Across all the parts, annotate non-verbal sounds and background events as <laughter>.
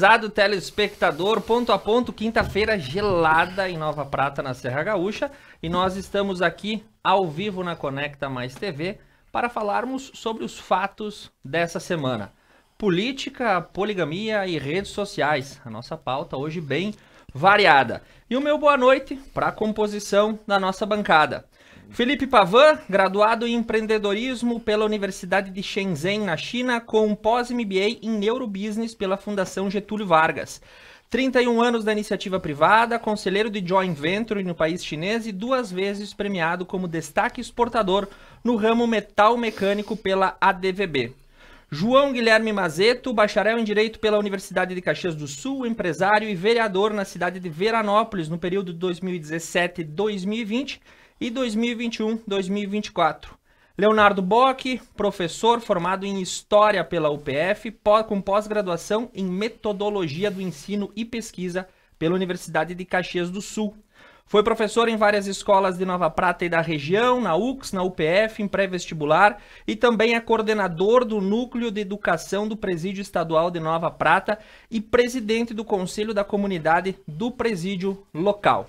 Prezado telespectador, ponto a ponto, quinta-feira gelada em Nova Prata, na Serra Gaúcha. E nós estamos aqui ao vivo na Conecta Mais TV para falarmos sobre os fatos dessa semana. Política, poligamia e redes sociais. A nossa pauta hoje bem variada. E o meu boa noite para a composição da nossa bancada. Felipe Pavan, graduado em empreendedorismo pela Universidade de Shenzhen, na China, com pós-MBA em neurobusiness pela Fundação Getúlio Vargas. 31 anos da iniciativa privada, conselheiro de joint venture no país chinês e duas vezes premiado como destaque exportador no ramo metal mecânico pela ADVB. João Guilherme Mazeto, bacharel em Direito pela Universidade de Caxias do Sul, empresário e vereador na cidade de Veranópolis no período de 2017-2020 e 2021-2024. Leonardo Bock, professor formado em História pela UPF, com pós-graduação em Metodologia do Ensino e Pesquisa pela Universidade de Caxias do Sul. Foi professor em várias escolas de Nova Prata e da região, na UX, na UPF, em pré-vestibular, e também é coordenador do Núcleo de Educação do Presídio Estadual de Nova Prata e presidente do Conselho da Comunidade do Presídio Local.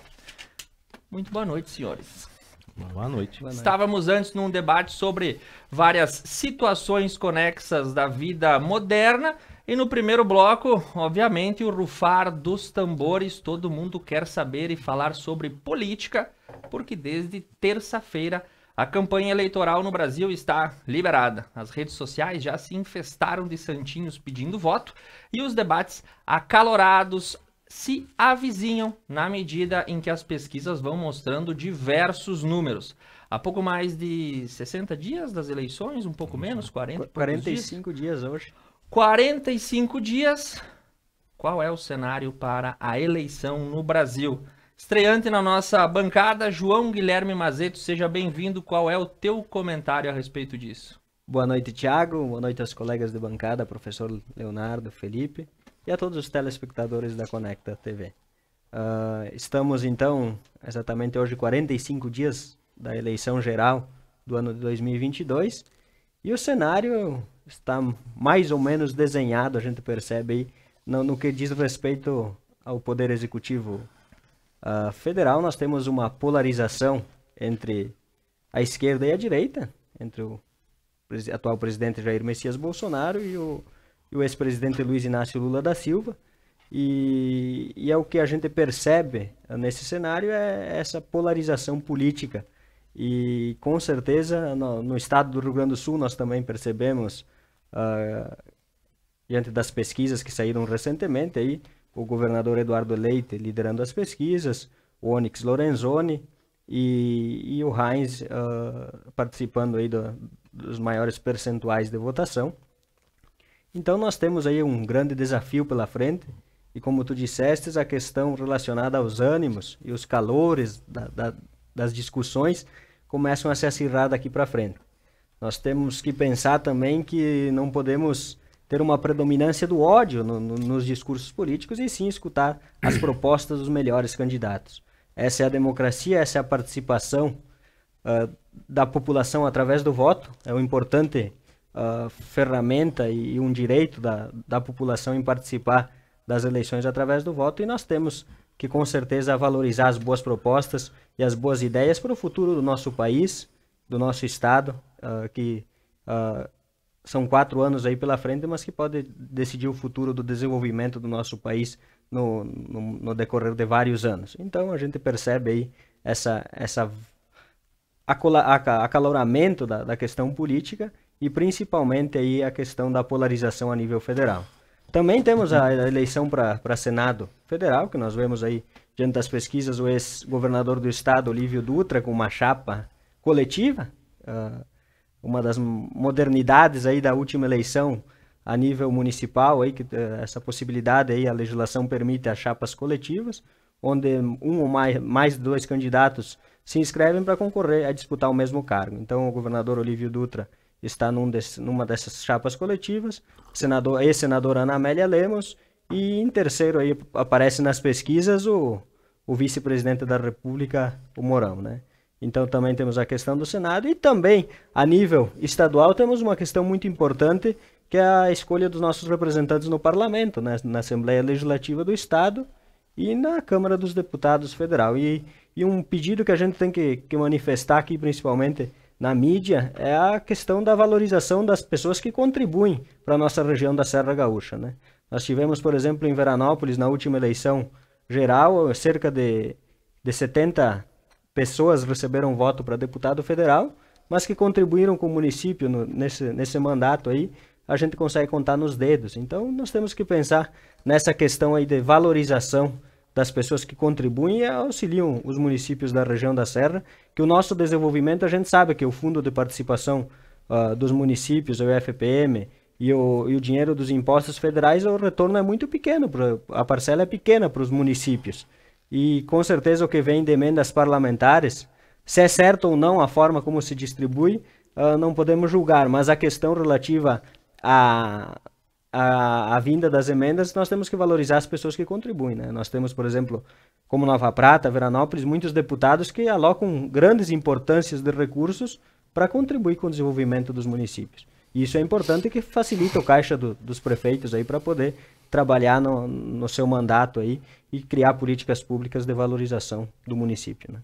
Muito boa noite, senhores. Boa noite. Boa noite. Estávamos antes num debate sobre várias situações conexas da vida moderna. E no primeiro bloco, obviamente, o rufar dos tambores. Todo mundo quer saber e falar sobre política, porque desde terça-feira a campanha eleitoral no Brasil está liberada. As redes sociais já se infestaram de santinhos pedindo voto e os debates acalorados, se avizinham na medida em que as pesquisas vão mostrando diversos números. Há pouco mais de 60 dias das eleições, um pouco menos, 40 45 dias. dias hoje. 45 dias. Qual é o cenário para a eleição no Brasil? Estreante na nossa bancada, João Guilherme Mazeto, seja bem-vindo. Qual é o teu comentário a respeito disso? Boa noite, Tiago. Boa noite aos colegas de bancada, professor Leonardo, Felipe e a todos os telespectadores da Conecta TV. Uh, ah, estamos então exatamente hoje 45 dias da eleição geral do ano de 2022 e o cenário está mais ou menos desenhado, a gente percebe aí, no, no que diz respeito ao Poder Executivo uh, Federal, nós temos uma polarização entre a esquerda e a direita, entre o atual presidente Jair Messias Bolsonaro e o e o ex-presidente Luiz Inácio Lula da Silva. E, e, é o que a gente percebe nesse cenário é essa polarização política. E com certeza no, no estado do Rio Grande do Sul nós também percebemos, uh, diante das pesquisas que saíram recentemente, aí, o governador Eduardo Leite liderando as pesquisas, o Onyx Lorenzoni e, e o Heinz uh, participando aí do, dos maiores percentuais de votação. Então nós temos aí um grande desafio pela frente. E como tu disseste, a questão relacionada aos ânimos e os calores da, da, das discussões começam a se acirrar daqui para frente. Nós temos que pensar também que não podemos ter uma predominância do ódio no, no, nos discursos políticos e sim escutar as <coughs> propostas dos melhores candidatos. Essa é a democracia, essa é a participação uh, da população através do voto, é um importante uh, ferramenta e, um direito da, da população em participar das eleições através do voto e nós temos que com certeza valorizar as boas propostas e as boas ideias para o futuro do nosso país, do nosso estado, uh, que uh, são quatro anos aí pela frente, mas que pode decidir o futuro do desenvolvimento do nosso país no, no, no decorrer de vários anos. Então a gente percebe aí essa essa acaloramento da, da questão política e principalmente aí a questão da polarização a nível federal. Também temos a eleição para Senado Federal, que nós vemos aí, diante das pesquisas, o ex-governador do estado, Olívio Dutra, com uma chapa coletiva, uh, uma das modernidades aí da última eleição a nível municipal, aí, que, uh, essa possibilidade aí, a legislação permite as chapas coletivas, onde um ou mais, mais dois candidatos se inscrevem para concorrer a disputar o mesmo cargo. Então, o governador Olívio Dutra está num desse, numa dessas chapas coletivas, senador, ex senadora Ana Amélia Lemos, e em terceiro aí aparece nas pesquisas o, o vice-presidente da República, o Mourão, né? Então também temos a questão do Senado e também a nível estadual temos uma questão muito importante que é a escolha dos nossos representantes no parlamento, né? na Assembleia Legislativa do Estado e na Câmara dos Deputados Federal. E, e um pedido que a gente tem que, que manifestar aqui principalmente na mídia é a questão da valorização das pessoas que contribuem para a nossa região da Serra Gaúcha. Né? Nós tivemos, por exemplo, em Veranópolis, na última eleição geral, cerca de, de 70 pessoas receberam voto para deputado federal, mas que contribuíram com o município no, nesse, nesse mandato aí, a gente consegue contar nos dedos. Então, nós temos que pensar nessa questão aí de valorização das pessoas que contribuem e auxiliam os municípios da região da Serra, que o nosso desenvolvimento, a gente sabe que o Fundo de Participação uh, dos Municípios, o FPM, e o, e o dinheiro dos impostos federais, o retorno é muito pequeno, pra, a parcela é pequena para os municípios. E com certeza o que vem de emendas parlamentares, se é certo ou não a forma como se distribui, uh, não podemos julgar, mas a questão relativa a a, a, vinda das emendas, nós temos que valorizar as pessoas que contribuem. Né? Nós temos, por exemplo, como Nova Prata, Veranópolis, muitos deputados que alocam grandes importâncias de recursos para contribuir com o desenvolvimento dos municípios. E isso é importante que facilita o caixa do, dos prefeitos aí para poder trabalhar no, no, seu mandato aí e criar políticas públicas de valorização do município. Né?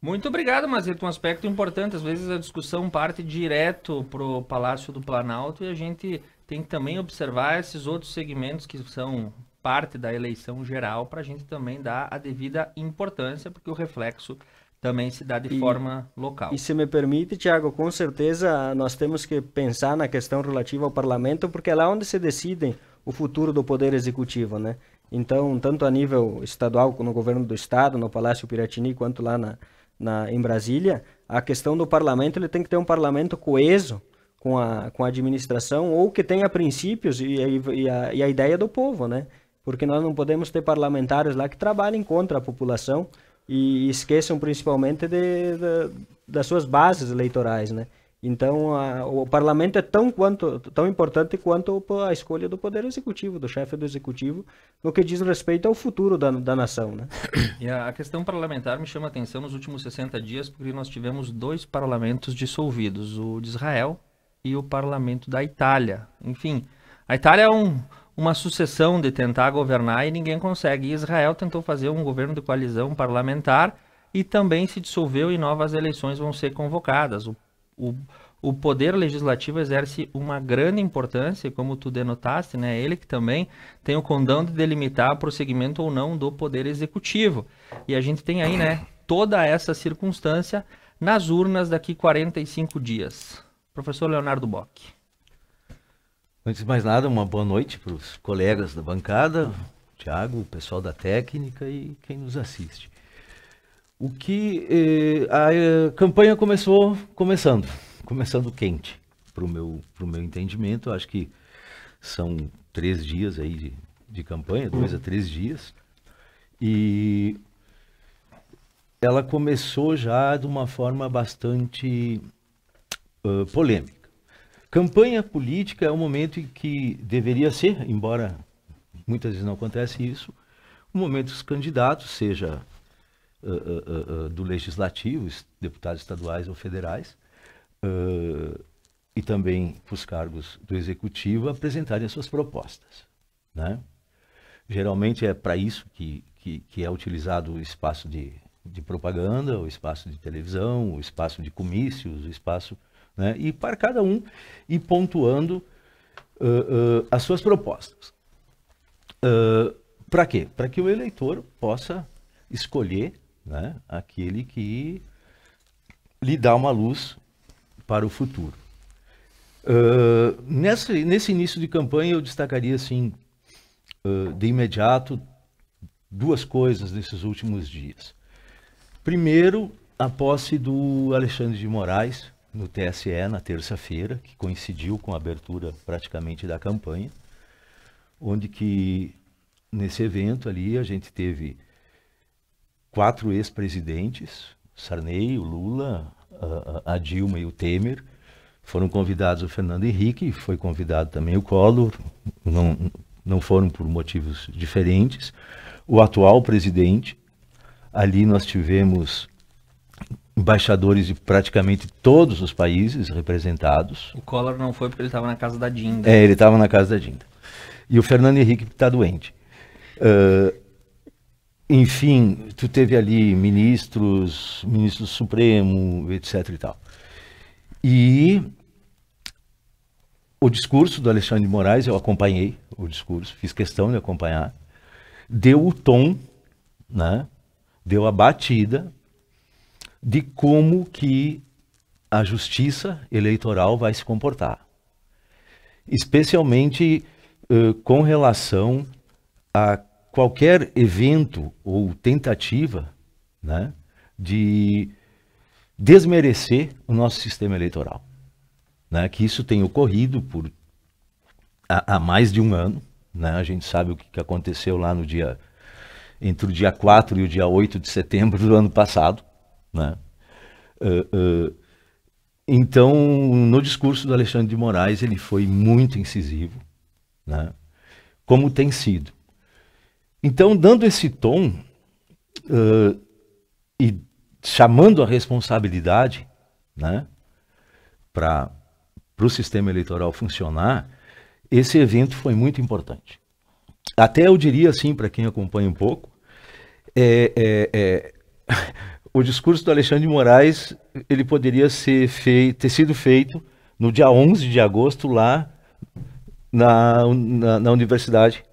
Muito obrigado, Mazito. Um aspecto importante. Às vezes a discussão parte direto para o Palácio do Planalto e a gente tem que também observar esses outros segmentos que são parte da eleição geral para a gente também dar a devida importância, porque o reflexo também se dá de e, forma local. E se me permite, Tiago, com certeza nós temos que pensar na questão relativa ao parlamento, porque é lá onde se decidem o futuro do poder executivo, né? Então, tanto a nível estadual, no governo do estado, no Palácio Piratini, quanto lá na, na, em Brasília, a questão do parlamento, ele tem que ter um parlamento coeso, com a, com a administração ou que tenha princípios e, e, a, e a ideia do povo, né? Porque nós não podemos ter parlamentares lá que trabalhem contra a população e esqueçam principalmente de, de das suas bases eleitorais, né? Então, a, o parlamento é tão, quanto, tão importante quanto a escolha do poder executivo, do chefe do executivo, no que diz respeito ao futuro da, da nação. Né? <coughs> E a questão parlamentar me chama a atenção nos últimos 60 dias, porque nós tivemos dois parlamentos dissolvidos: o de Israel e o parlamento da Itália. Enfim, a Itália é um, uma sucessão de tentar governar e ninguém consegue. Israel tentou fazer um governo de coalizão parlamentar e também se dissolveu e novas eleições vão ser convocadas. O, o, o poder legislativo exerce uma grande importância, como tu denotaste, né? Ele que também tem o condão de delimitar o prosseguimento ou não do poder executivo. E a gente tem aí, né, toda essa circunstância nas urnas daqui 45 dias professor Leonardo Bock. Antes de mais nada, uma boa noite para os colegas da bancada, Tiago, o pessoal da técnica e quem nos assiste. O que eh, a, a eh, campanha começou começando, começando quente, para o meu, pro meu entendimento. Acho que são três dias aí de, de campanha, dois a três dias. E ela começou já de uma forma bastante uh, polêmica. Campanha política é um momento em que deveria ser, embora muitas vezes não acontece isso, o momento que os candidatos, seja uh, uh, do legislativo, deputados estaduais ou federais, e também os cargos do executivo, apresentarem as suas propostas. Né? Geralmente é para isso que, que, que é utilizado o espaço de, de propaganda, o espaço de televisão, o espaço de comícios, o espaço né? e para cada um e pontuando uh, uh, as suas propostas. Uh, para quê? Para que o eleitor possa escolher né, aquele que lhe dá uma luz para o futuro. nesse, nesse início de campanha, eu destacaria assim, de imediato duas coisas nesses últimos dias. Primeiro, a posse do Alexandre de Moraes, no TSE na terça-feira, que coincidiu com a abertura praticamente da campanha, onde que nesse evento ali a gente teve quatro ex-presidentes, Sarney, o Lula, a, a, Dilma e o Temer, foram convidados o Fernando Henrique, foi convidado também o Collor, não, não foram por motivos diferentes, o atual presidente, ali nós tivemos embaixadores de praticamente todos os países representados. O Collor não foi porque ele estava na casa da Dinda. É, ele estava na casa da Dinda. E o Fernando Henrique está doente. Uh, enfim, tu teve ali ministros, ministro supremo, etc e tal. E o discurso do Alexandre de Moraes, eu acompanhei o discurso, fiz questão de acompanhar, deu o tom, né? deu a batida de como que a justiça eleitoral vai se comportar, especialmente uh, com relação a qualquer evento ou tentativa né, de desmerecer o nosso sistema eleitoral. Né, que isso tem ocorrido por há, mais de um ano. Né, a gente sabe o que, que aconteceu lá no dia entre o dia 4 e o dia 8 de setembro do ano passado. Né? Uh, uh, então, no discurso do Alexandre de Moraes, ele foi muito incisivo, né? como tem sido. Então, dando esse tom uh, e chamando a responsabilidade né, para o sistema eleitoral funcionar, esse evento foi muito importante. Até eu diria assim, para quem acompanha um pouco, é, é, é o discurso do Alexandre de Moraes ele poderia ter sido feito no dia 11 de agosto lá na, na, na universidade,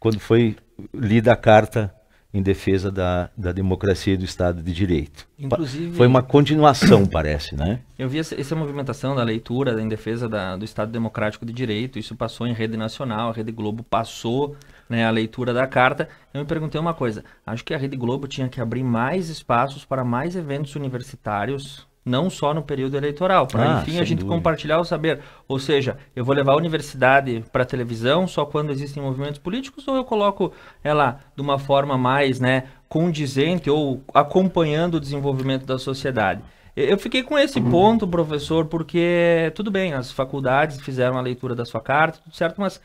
quando foi lida a carta em defesa da, da democracia e do Estado de Direito. Inclusive, Foi uma continuação, parece, né? Eu vi essa, essa movimentação da leitura em defesa da, do Estado Democrático de Direito, isso passou em rede nacional, a Rede Globo passou né, a leitura da carta, eu me perguntei uma coisa. Acho que a Rede Globo tinha que abrir mais espaços para mais eventos universitários não só no período eleitoral, para ah, enfim a gente dúvida. compartilhar o saber. Ou seja, eu vou levar a universidade para a televisão só quando existem movimentos políticos ou eu coloco ela de uma forma mais né, condizente ou acompanhando o desenvolvimento da sociedade? Eu fiquei com esse uhum. ponto, professor, porque tudo bem, as faculdades fizeram a leitura da sua carta, tudo certo, mas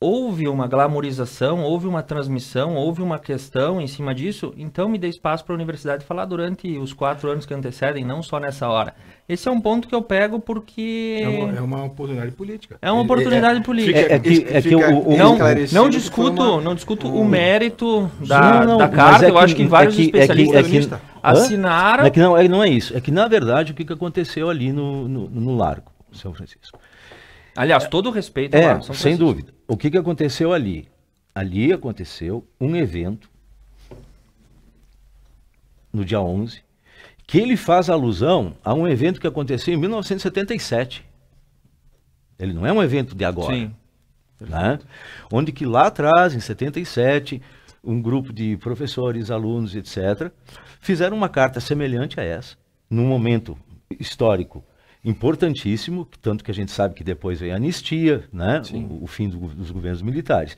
houve uma glamorização, houve uma transmissão, houve uma questão em cima disso, então me dê espaço para a universidade falar durante os quatro anos que antecedem, não só nessa hora. Esse é um ponto que eu pego porque... É uma, é oportunidade política. É uma é, é, oportunidade política. não, discuto, uma, não discuto o, o mérito da, não, não, da carta, eu que, acho que vários que, especialistas que, assinaram... É que não, é, não é isso, é que na verdade o que aconteceu ali no, no, no Largo, São Francisco. Aliás, todo o respeito. É, sem dúvida o que, que aconteceu ali? Ali aconteceu um evento, no dia 11, que ele faz alusão a um evento que aconteceu em 1977. Ele não é um evento de agora. Sim. Né? Onde que lá atrás, em 77, um grupo de professores, alunos, etc., fizeram uma carta semelhante a essa, num momento histórico importantíssimo, tanto que a gente sabe que depois vem a anistia, né? O, o, fim do, dos governos militares.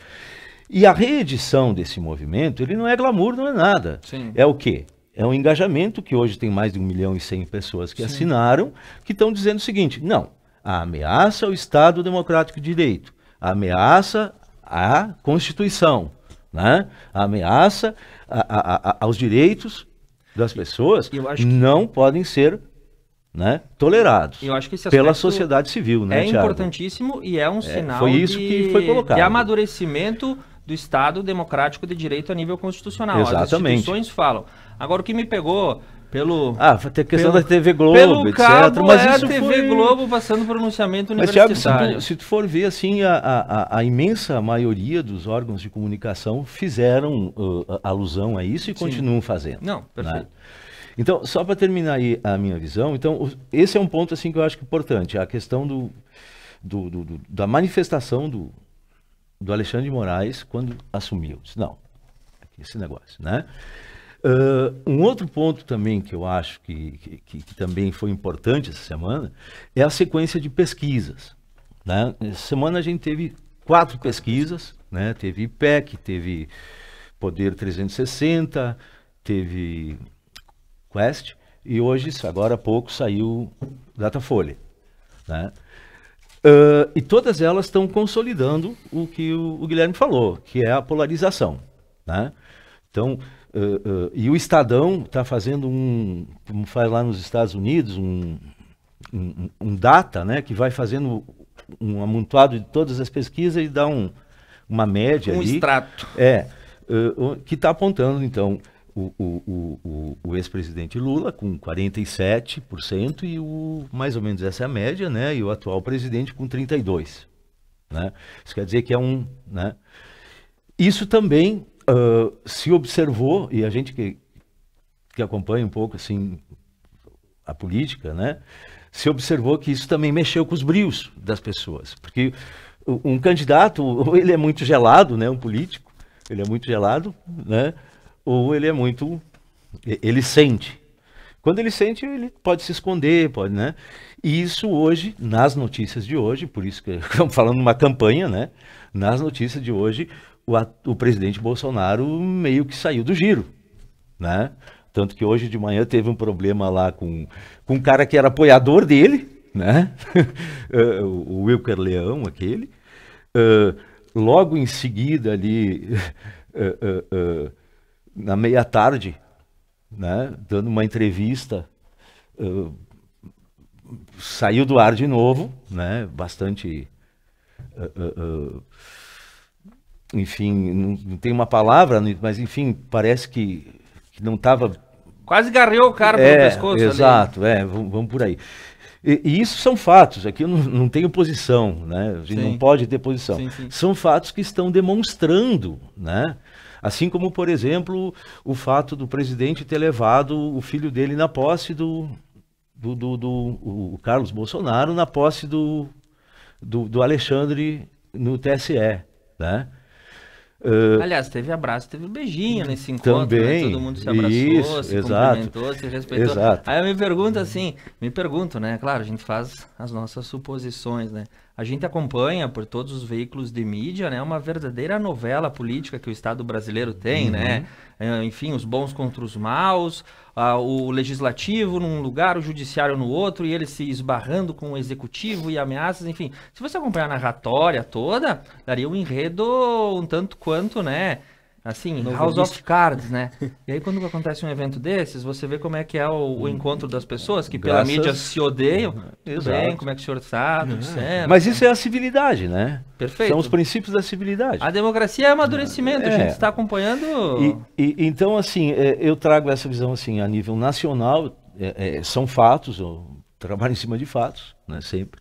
E a reedição desse movimento, ele não é glamour, não é nada. Sim. É o quê? É um engajamento que hoje tem mais de 1 milhão e 100 pessoas que Sim. assinaram, que estão dizendo o seguinte: não, a ameaça ao Estado Democrático de Direito, a ameaça à Constituição, né? a ameaça a, a, a, aos direitos das pessoas não podem ser né, pela sociedade civil, né, É Thiago? importantíssimo e é um é, sinal é, foi isso de, que foi colocado. de amadurecimento do Estado democrático de direito a nível constitucional. Exatamente. As instituições falam. Agora, o que me pegou pelo... Ah, tem questão pelo, da TV Globo, pelo etc. Cabo mas é isso a TV foi... Globo passando pronunciamento necessário. universitário. Mas, Thiago, se tu, se tu for ver, assim, a, a, a, imensa maioria dos órgãos de comunicação fizeram uh, alusão a isso e Sim. continuam fazendo. Não, né? perfeito. Né? Então, só para terminar aí a minha visão, então esse é um ponto assim que eu acho é importante, a questão do, do, do, do da manifestação do, do Alexandre de Moraes quando assumiu. Disse, não, é esse negócio, né? Uh, um outro ponto também que eu acho que, que, que, também foi importante essa semana é a sequência de pesquisas. Né? Essa semana a gente teve quatro pesquisas, né? teve IPEC, teve Poder 360, teve Quest, e hoje, agora há pouco, saiu Datafolha. Né? Uh, e todas elas estão consolidando o que o, o, Guilherme falou, que é a polarização. Né? Então, uh, uh, e o Estadão está fazendo um, como faz lá nos Estados Unidos, um, um, um, data, né, que vai fazendo um amontoado de todas as pesquisas e dá um, uma média um ali. Um extrato. É, que está apontando, então, o, o, o, o ex-presidente Lula com 47% e o mais ou menos essa é a média, né? E o atual presidente com 32, né? Isso quer dizer que é um, né? Isso também uh, se observou e a gente que, que acompanha um pouco assim a política, né? Se observou que isso também mexeu com os brios das pessoas, porque um candidato <laughs> ele é muito gelado, né? Um político ele é muito gelado, né? ou ele é muito. Ele sente. Quando ele sente, ele pode se esconder, pode, né? E isso hoje, nas notícias de hoje, por isso que <laughs> estamos falando uma campanha, né? Nas notícias de hoje, o, o presidente Bolsonaro meio que saiu do giro, né? Tanto que hoje de manhã teve um problema lá com, com um cara que era apoiador dele, né? <laughs> Eh, o Wilker Leão, aquele. Uh, logo em seguida ali. Uh, <laughs> uh, na meia tarde, né, dando uma entrevista, uh, saiu do ar de novo, né, bastante, uh, uh, enfim, não, não, tem uma palavra, né, mas enfim, parece que, que não estava quase garreou o cara é, pelo pescoço. Exato, ali. é, vamos, vamos por aí. E, e, isso são fatos, aqui eu não, não tenho posição, né? A gente não pode ter posição. Sim, sim. São fatos que estão demonstrando, né? Assim como, por exemplo, o fato do presidente ter levado o filho dele na posse do, do, do, do o Carlos Bolsonaro, na posse do, do, do Alexandre no TSE, né? Uh, Aliás, teve abraço, teve beijinho nesse encontro. Né? Também, né? Todo mundo se abraçou, isso, se exato, cumprimentou, se respeitou. Exato. Aí eu me pergunto assim, me pergunto, né? Claro, a gente faz as nossas suposições, né? A gente acompanha por todos os veículos de mídia, né, uma verdadeira novela política que o Estado brasileiro tem, né? uhum. né? Enfim, os bons contra os maus, a, o legislativo num lugar, o judiciário no outro, e ele se esbarrando com o executivo e ameaças, enfim. Se você acompanhar a narratória toda, daria um enredo um tanto quanto, né? Assim, Novo House of Cards, né? <laughs> E aí quando acontece um evento desses, você vê como é que é o, o hum. encontro das pessoas, que Graças... pela mídia se odeiam. Uhum. Tudo bem, como é que o senhor está, tudo certo. Mas né? isso é a civilidade, né? Perfeito. São os princípios da civilidade. A democracia é amadurecimento, é. a gente está acompanhando... E, e, então, assim, é, eu trago essa visão assim, a nível nacional, é, é, são fatos, eu trabalho em cima de fatos, né, sempre.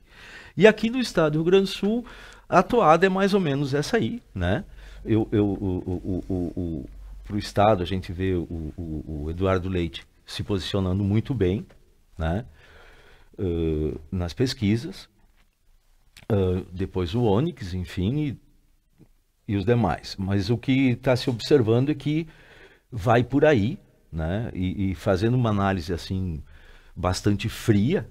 E aqui no estado do Rio Grande do Sul, a toada é mais ou menos essa aí, né? eu, eu, o, o, o, para o Estado, a gente vê o, o, o, Eduardo Leite se posicionando muito bem né? Uh, nas pesquisas, uh, depois o Onyx, enfim, e, e, os demais. Mas o que está se observando é que vai por aí, né? e, e fazendo uma análise assim bastante fria,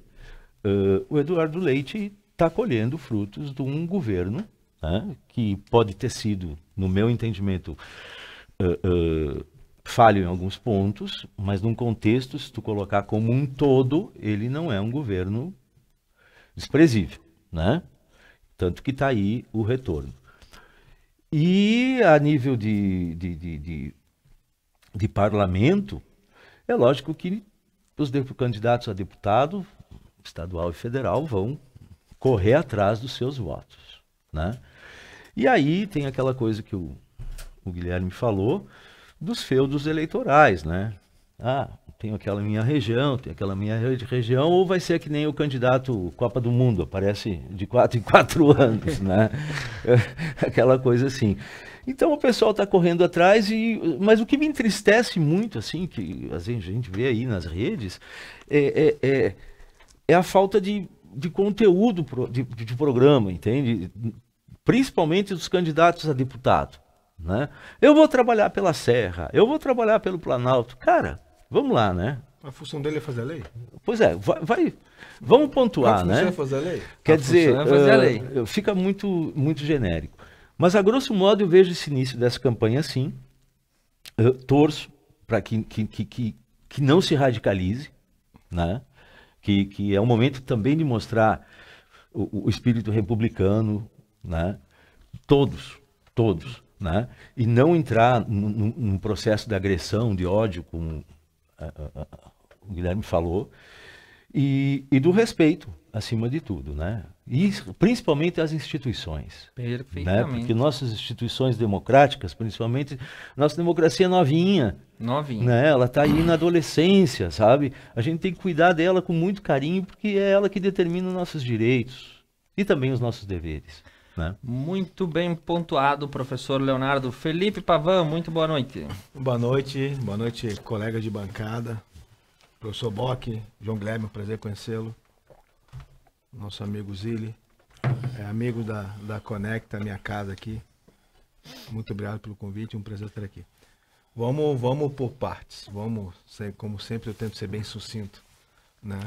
uh, o Eduardo Leite está colhendo frutos de um governo né, que pode ter sido, no meu entendimento, uh, uh, falho em alguns pontos, mas num contexto, se tu colocar como um todo, ele não é um governo desprezível, né? Tanto que está aí o retorno. E a nível de, de, de, de, de parlamento, é lógico que os candidatos a deputado estadual e federal vão correr atrás dos seus votos, né? E aí tem aquela coisa que o, o Guilherme falou dos feudos eleitorais, né? Ah, tem aquela minha região, tem aquela minha região, ou vai ser que nem o candidato Copa do Mundo, aparece de quatro em quatro <laughs> anos, né? <laughs> aquela coisa assim. Então o pessoal está correndo atrás, e, mas o que me entristece muito, assim, que a gente vê aí nas redes, é, é, é, é a falta de, de conteúdo pro, de, de programa, entende? principalmente dos candidatos a deputado. Né? Eu vou trabalhar pela Serra, eu vou trabalhar pelo Planalto. Cara, vamos lá, né? A função dele é fazer a lei? Pois é, vai, vai vamos pontuar, a né? É fazer a lei? Quer a dizer, é fazer a eh, lei. fica muito, muito genérico. Mas a grosso modo eu vejo esse início dessa campanha assim. Eu torço para que, que, que, que, não se radicalize, né? que, que é um momento também de mostrar o, o espírito republicano, né? Todos, todos, né? E não entrar num processo de agressão, de ódio, como eh, eh, eh, o Guilherme falou, e, e, do respeito, acima de tudo, né? E principalmente as instituições. Né? Perfeitamente. Né? Porque nossas instituições democráticas, principalmente, nossa democracia é novinha. Novinha. Né? Ela está aí na adolescência, sabe? A gente tem que cuidar dela com muito carinho, porque é ela que determina os nossos direitos e também os nossos deveres. Né? Muito bem pontuado, professor Leonardo. Felipe Pavão, muito boa noite. Boa noite, boa noite, colega de bancada, professor Bock, João Guilherme, é prazer conhecê-lo. Nosso amigo Zili, é amigo da, da Conecta, minha casa aqui. Muito obrigado pelo convite, um prazer estar aqui. Vamos, vamos por partes. Vamos, como sempre, eu tento ser bem sucinto, né?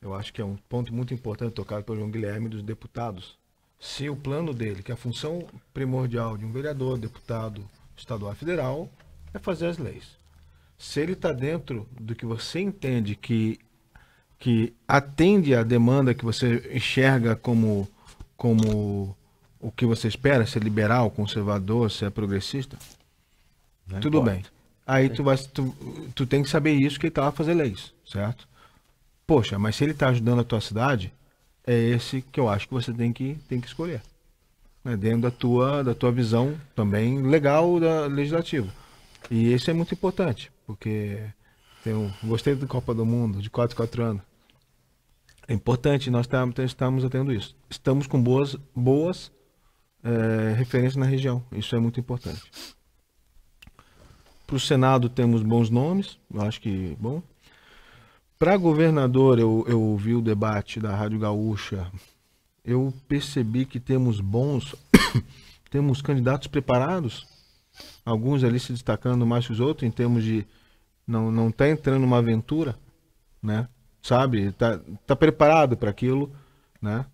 Eu acho que é um ponto muito importante tocado pelo João Guilherme dos deputados, se o plano dele, que a função primordial de um vereador, deputado estadual federal, é fazer as leis. Se ele está dentro do que você entende que, que atende à demanda que você enxerga como, como o que você espera, se é liberal, conservador, se é progressista, Não tudo importa. bem. Aí tu, vai, tu, tu tem que saber isso que ele está lá fazer leis, certo? Poxa, mas se ele está ajudando a tua cidade, é esse que eu acho que você tem que, tem que escolher. Né? Dentro da tua, da tua visão também legal da legislativo. E isso é muito importante, porque tem um, gostei da Copa do Mundo de 4 4 anos. É importante nós estamos atendo isso. Estamos com boas, boas é, referências na região. Isso é muito importante. Para o Senado temos bons nomes, eu acho que bom. Para governador, eu, eu ouvi o debate da Rádio Gaúcha, eu percebi que temos bons, <coughs> temos candidatos preparados, alguns ali se destacando mais que os outros em termos de não não tá entrando numa aventura, né? Sabe, tá, tá preparado para aquilo, né?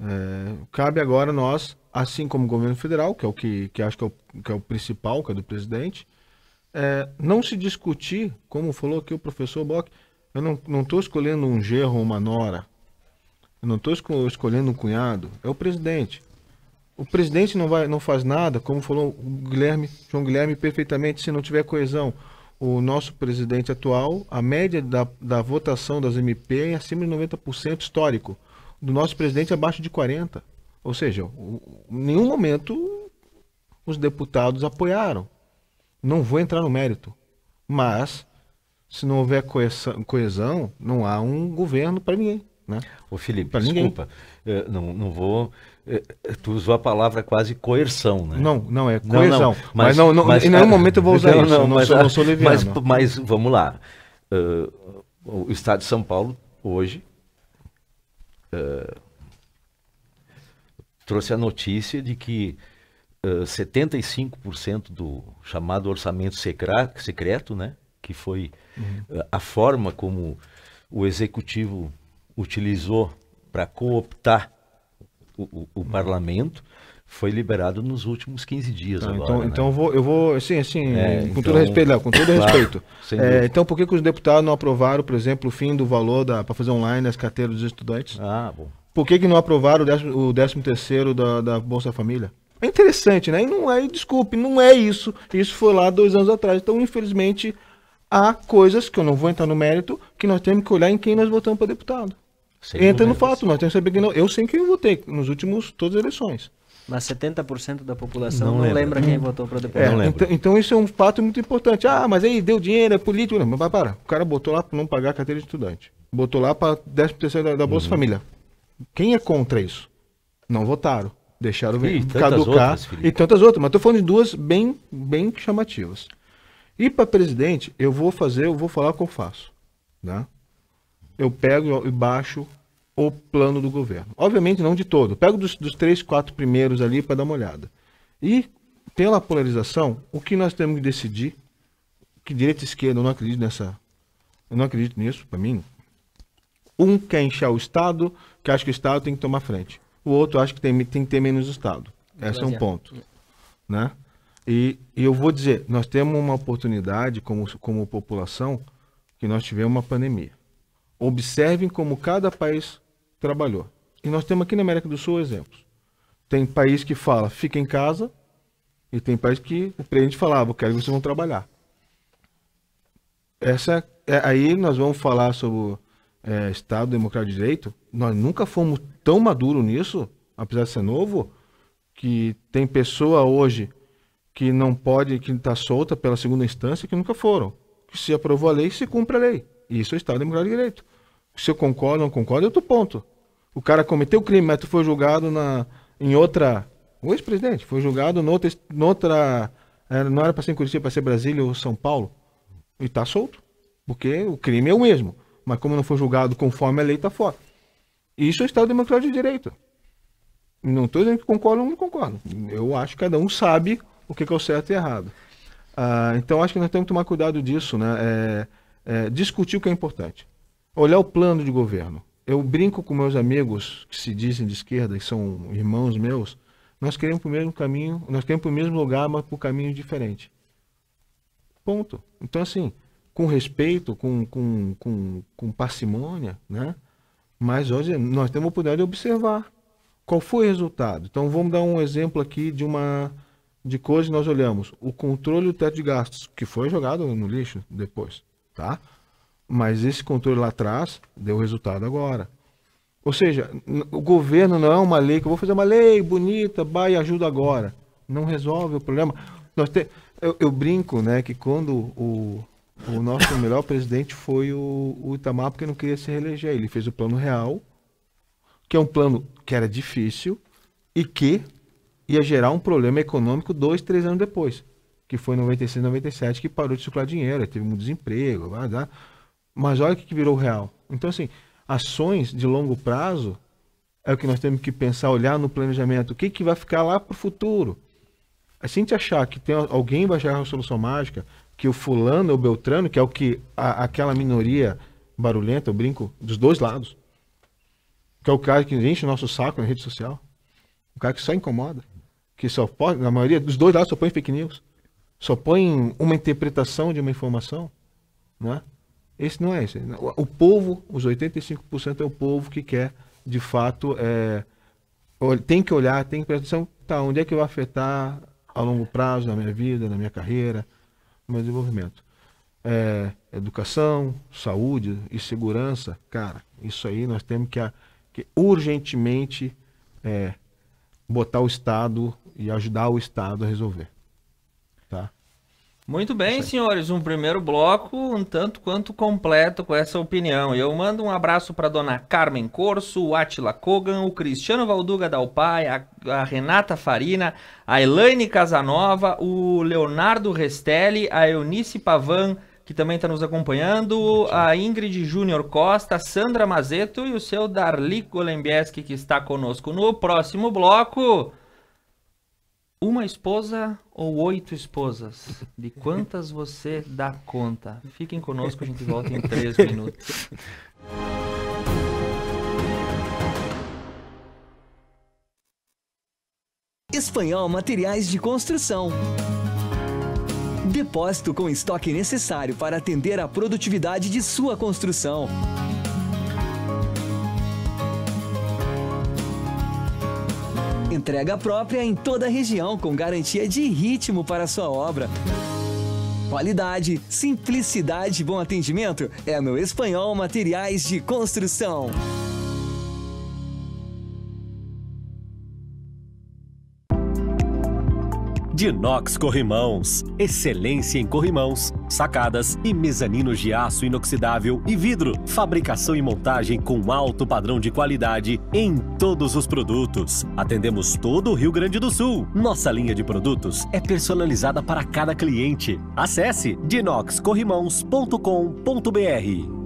É, cabe agora nós, assim como o governo federal, que é o que, que acho que é o, que é o principal, que é do presidente, é, não se discutir, como falou aqui o professor Bock, eu não estou escolhendo um gerro ou uma nora. Eu não estou escolhendo um cunhado. É o presidente. O presidente não, vai, não faz nada, como falou o Guilherme, João Guilherme perfeitamente, se não tiver coesão. O nosso presidente atual, a média da, da votação das MP é acima de 90% histórico. Do nosso presidente abaixo de 40%. Ou seja, em nenhum momento os deputados apoiaram. Não vou entrar no mérito. Mas se não houver coesão, coesão não há um governo para ninguém. Né? Ô Felipe, pra desculpa, eh, não, não vou eh, tu usou a palavra quase coerção, né? Não, não é coerção. Não, não, mas, mas, não, não mas, em nenhum é- momento eu vou usar <laughs> não, isso. Não, mas, sou, é- não sou mas, mas, vamos lá. Uh, o Estado de São Paulo hoje uh, trouxe a notícia de que uh, 75% do chamado orçamento secreto, né, que foi uhum. Eh, a forma como o executivo utilizou para cooptar o, o, o uhum. parlamento foi liberado nos últimos 15 dias. Ah, agora, então, né? então eu vou, eu vou assim, assim, é, com então, todo respeito, Léo, com todo claro, respeito. É, então, por que, que os deputados não aprovaram, por exemplo, o fim do valor para fazer online as carteiras dos estudantes? Ah, bom. Por que, que não aprovaram o 13 décimo, décimo terceiro da, da Bolsa Família? É interessante, né? E não é, desculpe, não é isso. Isso foi lá dois anos atrás. Então, infelizmente, há coisas que eu não vou entrar no mérito, que nós temos que olhar em quem nós votamos para deputado. Sem Entra no fato, nós temos que saber que não, eu sei quem eu votei nos últimos todas as eleições. Mas 70% da população não, não lembra. lembra quem votou para deputado. É, não Então, então, isso é um fato muito importante. Ah, mas aí deu dinheiro, é político. Não, mas para O cara botou lá para não pagar a carteira de estudante. Botou lá para 10% da, da Bolsa uhum. Família. Quem é contra isso? Não votaram. Deixaram e caducar. Outras, e tantas outras. Mas estou falando de duas bem, bem chamativas. E para presidente, eu vou fazer, eu vou falar o que eu faço. Né? Eu pego e baixo o plano do governo. Obviamente não de todo. Eu pego dos, dos três, quatro primeiros ali para dar uma olhada. E pela polarização, o que nós temos que decidir, que direita e esquerda, eu não acredito nessa. Eu não acredito nisso, para mim. Um quer encher o Estado, que acha que o Estado tem que tomar frente. O outro acha que tem, tem que ter menos Estado. Esse é um ponto. Né? E, e, eu vou dizer, nós temos uma oportunidade como, como população que nós tivemos uma pandemia. Observem como cada país trabalhou. E nós temos aqui na América do Sul exemplos. Tem país que fala, fica em casa, e tem país que o presidente falava, eu quero que vocês vão trabalhar. Essa, é, aí nós vamos falar sobre é, Estado Democrático de Direito. Nós nunca fomos tão maduros nisso, apesar de ser novo, que tem pessoa hoje que não pode, que está solta pela segunda instância, que nunca foram. Se aprovou a lei, se cumpre a lei. Isso é o Estado Democrático de Direito. Se eu concordo ou não concordo, é outro ponto. O cara cometeu crime, mas tu foi julgado na, em outra. O ex-presidente foi julgado noutra. noutra é, não era para ser em Curitiba, para ser Brasília ou São Paulo. E está solto. Porque o crime é o mesmo. Mas como não foi julgado conforme a lei, está fora. Isso é o Estado Democrático de Direito. Não estou dizendo que concordo ou não concordo. Eu acho que cada um sabe o que, é o certo e errado. Ah, então acho que nós temos que tomar cuidado disso, né? É, é, discutir o que é importante. Olhar o plano de governo. Eu brinco com meus amigos que se dizem de esquerda, que são irmãos meus, nós queremos para o mesmo caminho, nós queremos para o mesmo lugar, mas por caminho diferente. Ponto. Então, assim, com respeito, com, com, com, com parcimônia, né? Mas hoje nós temos a oportunidade de observar qual foi o resultado. Então, vamos dar um exemplo aqui de uma de coisas nós olhamos o controle do teto de gastos, que foi jogado no lixo depois, tá? Mas esse controle lá atrás deu resultado agora. Ou seja, o governo não é uma lei que eu vou fazer uma lei bonita, vai e ajuda agora. Não resolve o problema. Nós te, eu, eu brinco né, que quando o, o nosso melhor presidente foi o, o Itamar, porque não queria se reeleger. Ele fez o plano real, que é um plano que era difícil e que ia gerar um problema econômico dois, três anos depois, que foi em 96, 97, que parou de circular dinheiro, teve muito um desemprego, blá, blá. mas olha o que virou real. Então, assim, ações de longo prazo é o que nós temos que pensar, olhar no planejamento, o que, que vai ficar lá para o futuro. É se a gente achar que tem, alguém vai gerar uma solução mágica, que o fulano ou o beltrano, que é o que a, aquela minoria barulhenta, eu brinco, dos dois lados, que é o cara que enche o nosso saco na rede social, o cara que só incomoda, que só pode, na maioria dos dois lados só põe fake news, só põe uma interpretação de uma informação, né? Esse não é esse. O povo, os 85% é o povo que quer, de fato, é, tem que olhar, tem que prestar atenção, tá, onde é que vai afetar a longo prazo na minha vida, na minha carreira, no meu desenvolvimento. É, educação, saúde e segurança, cara, isso aí nós temos que, que urgentemente é, botar o Estado e ajudar o Estado a resolver. Tá? Muito bem, senhores, um primeiro bloco um tanto quanto completo com essa opinião. Eu mando um abraço para dona Carmen Corso, o Atila Kogan, o Cristiano Valduga Dalpai, a, a Renata Farina, a Elaine Casanova, o Leonardo Restelli, a Eunice Pavan, que também está nos acompanhando, a Ingrid Júnior Costa, Sandra Mazeto e o seu Darli Golembieski, que está conosco no próximo bloco. Uma esposa ou oito esposas? De quantas você dá conta? Fiquem conosco, a gente volta em três minutos. Espanhol Materiais de Construção. Depósito com estoque necessário para atender a produtividade de sua construção. Entrega própria em toda a região, com garantia de ritmo para sua obra. Qualidade, simplicidade e bom atendimento é no Espanhol Materiais de Construção. Dinox Corrimãos. Excelência em corrimãos, sacadas e mezaninos de aço inoxidável e vidro. Fabricação e montagem com alto padrão de qualidade em todos os produtos. Atendemos todo o Rio Grande do Sul. Nossa linha de produtos é personalizada para cada cliente. Acesse dinoxcorrimãos.com.br.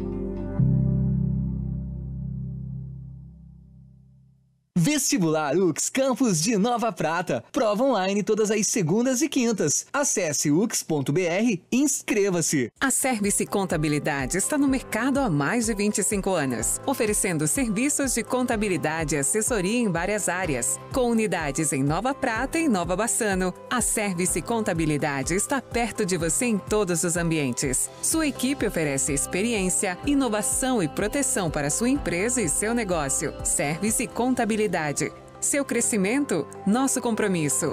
Vestibular UX Campus de Nova Prata. Prova online todas as segundas e quintas. Acesse ux.br e inscreva-se. A Service Contabilidade está no mercado há mais de 25 anos, oferecendo serviços de contabilidade e assessoria em várias áreas. Com unidades em Nova Prata e Nova Bassano, a Service Contabilidade está perto de você em todos os ambientes. Sua equipe oferece experiência, inovação e proteção para sua empresa e seu negócio. Service Contabilidade seu crescimento, nosso compromisso.